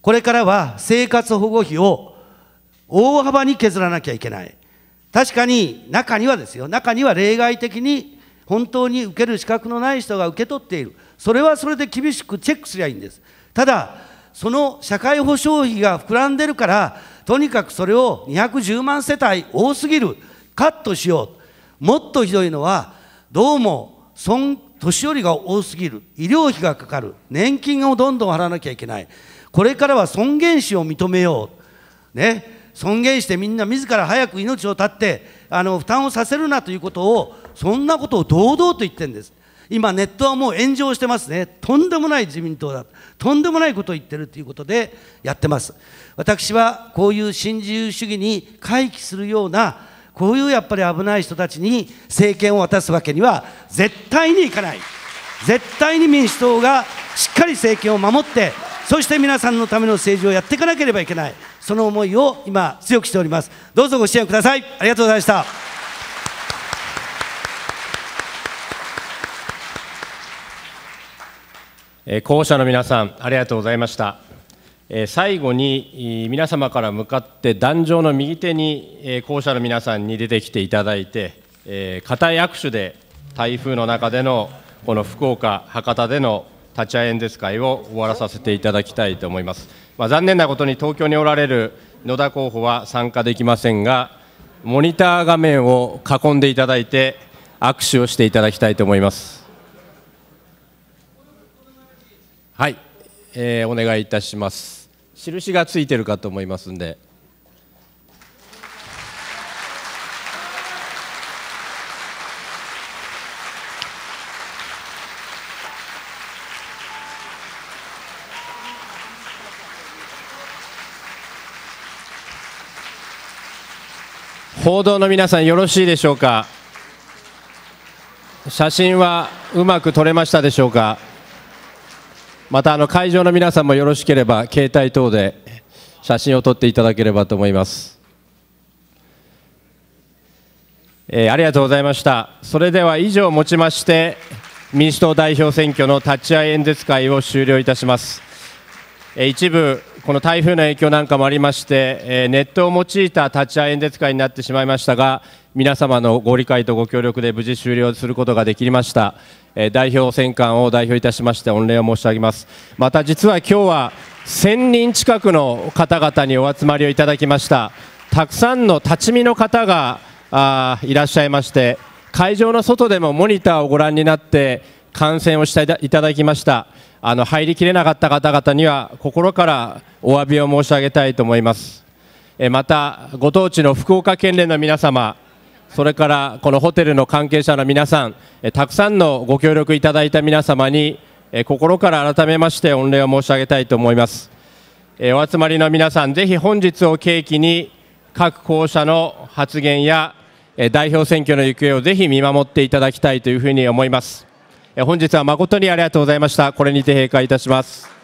これからは生活保護費を大幅に削らなきゃいけない。確かに中にはですよ、中には例外的に本当に受ける資格のない人が受け取っている。それはそれで厳しくチェックすりゃいいんです。ただ、その社会保障費が膨らんでるから、とにかくそれを210万世帯多すぎる、カットしよう。もっとひどいのは、どうも損、年寄りが多すぎる、医療費がかかる、年金をどんどん払わなきゃいけない、これからは尊厳死を認めよう。ね、尊厳してみんな自ら早く命を絶ってあの負担をさせるなということをそんなことを堂々と言ってるんです今ネットはもう炎上してますねとんでもない自民党だとんでもないことを言ってるということでやってます私はこういう新自由主義に回帰するようなこういうやっぱり危ない人たちに政権を渡すわけには絶対にいかない絶対に民主党がしっかり政権を守ってそして皆さんのための政治をやっていかなければいけないその思いを今強くしておりますどうぞご支援くださいありがとうございました候補者の皆さんありがとうございました最後に皆様から向かって壇上の右手に候補者の皆さんに出てきていただいて固い握手で台風の中でのこの福岡博多での立ち会い演説会を終わらさせていただきたいと思います。まあ、残念なことに東京におられる野田候補は参加できませんがモニター画面を囲んでいただいて握手をしていただきたいと思いますはい、えー、お願いいたします印がついてるかと思いますんで報道の皆さんよろしいでしょうか写真はうまく撮れましたでしょうかまたあの会場の皆さんもよろしければ携帯等で写真を撮っていただければと思います、えー、ありがとうございましたそれでは以上をもちまして民主党代表選挙の立ち会い演説会を終了いたします、えー、一部この台風の影響なんかもありまして、えネットを用いた立ち会い演説会になってしまいましたが皆様のご理解とご協力で無事終了することができました、え代表選管を代表いたしまして御礼を申し上げますまた実は今日は1000人近くの方々にお集まりをいただきましたたくさんの立ち見の方があいらっしゃいまして会場の外でもモニターをご覧になって観戦をしていただきましたあの入りきれなかった方々には心からお詫びを申し上げたいと思いますえまたご当地の福岡県連の皆様それからこのホテルの関係者の皆さんえたくさんのご協力いただいた皆様にえ心から改めまして御礼を申し上げたいと思いますえお集まりの皆さんぜひ本日を契機に各校舎の発言やえ代表選挙の行方をぜひ見守っていただきたいというふうに思います本日は誠にありがとうございましたこれにて閉会いたします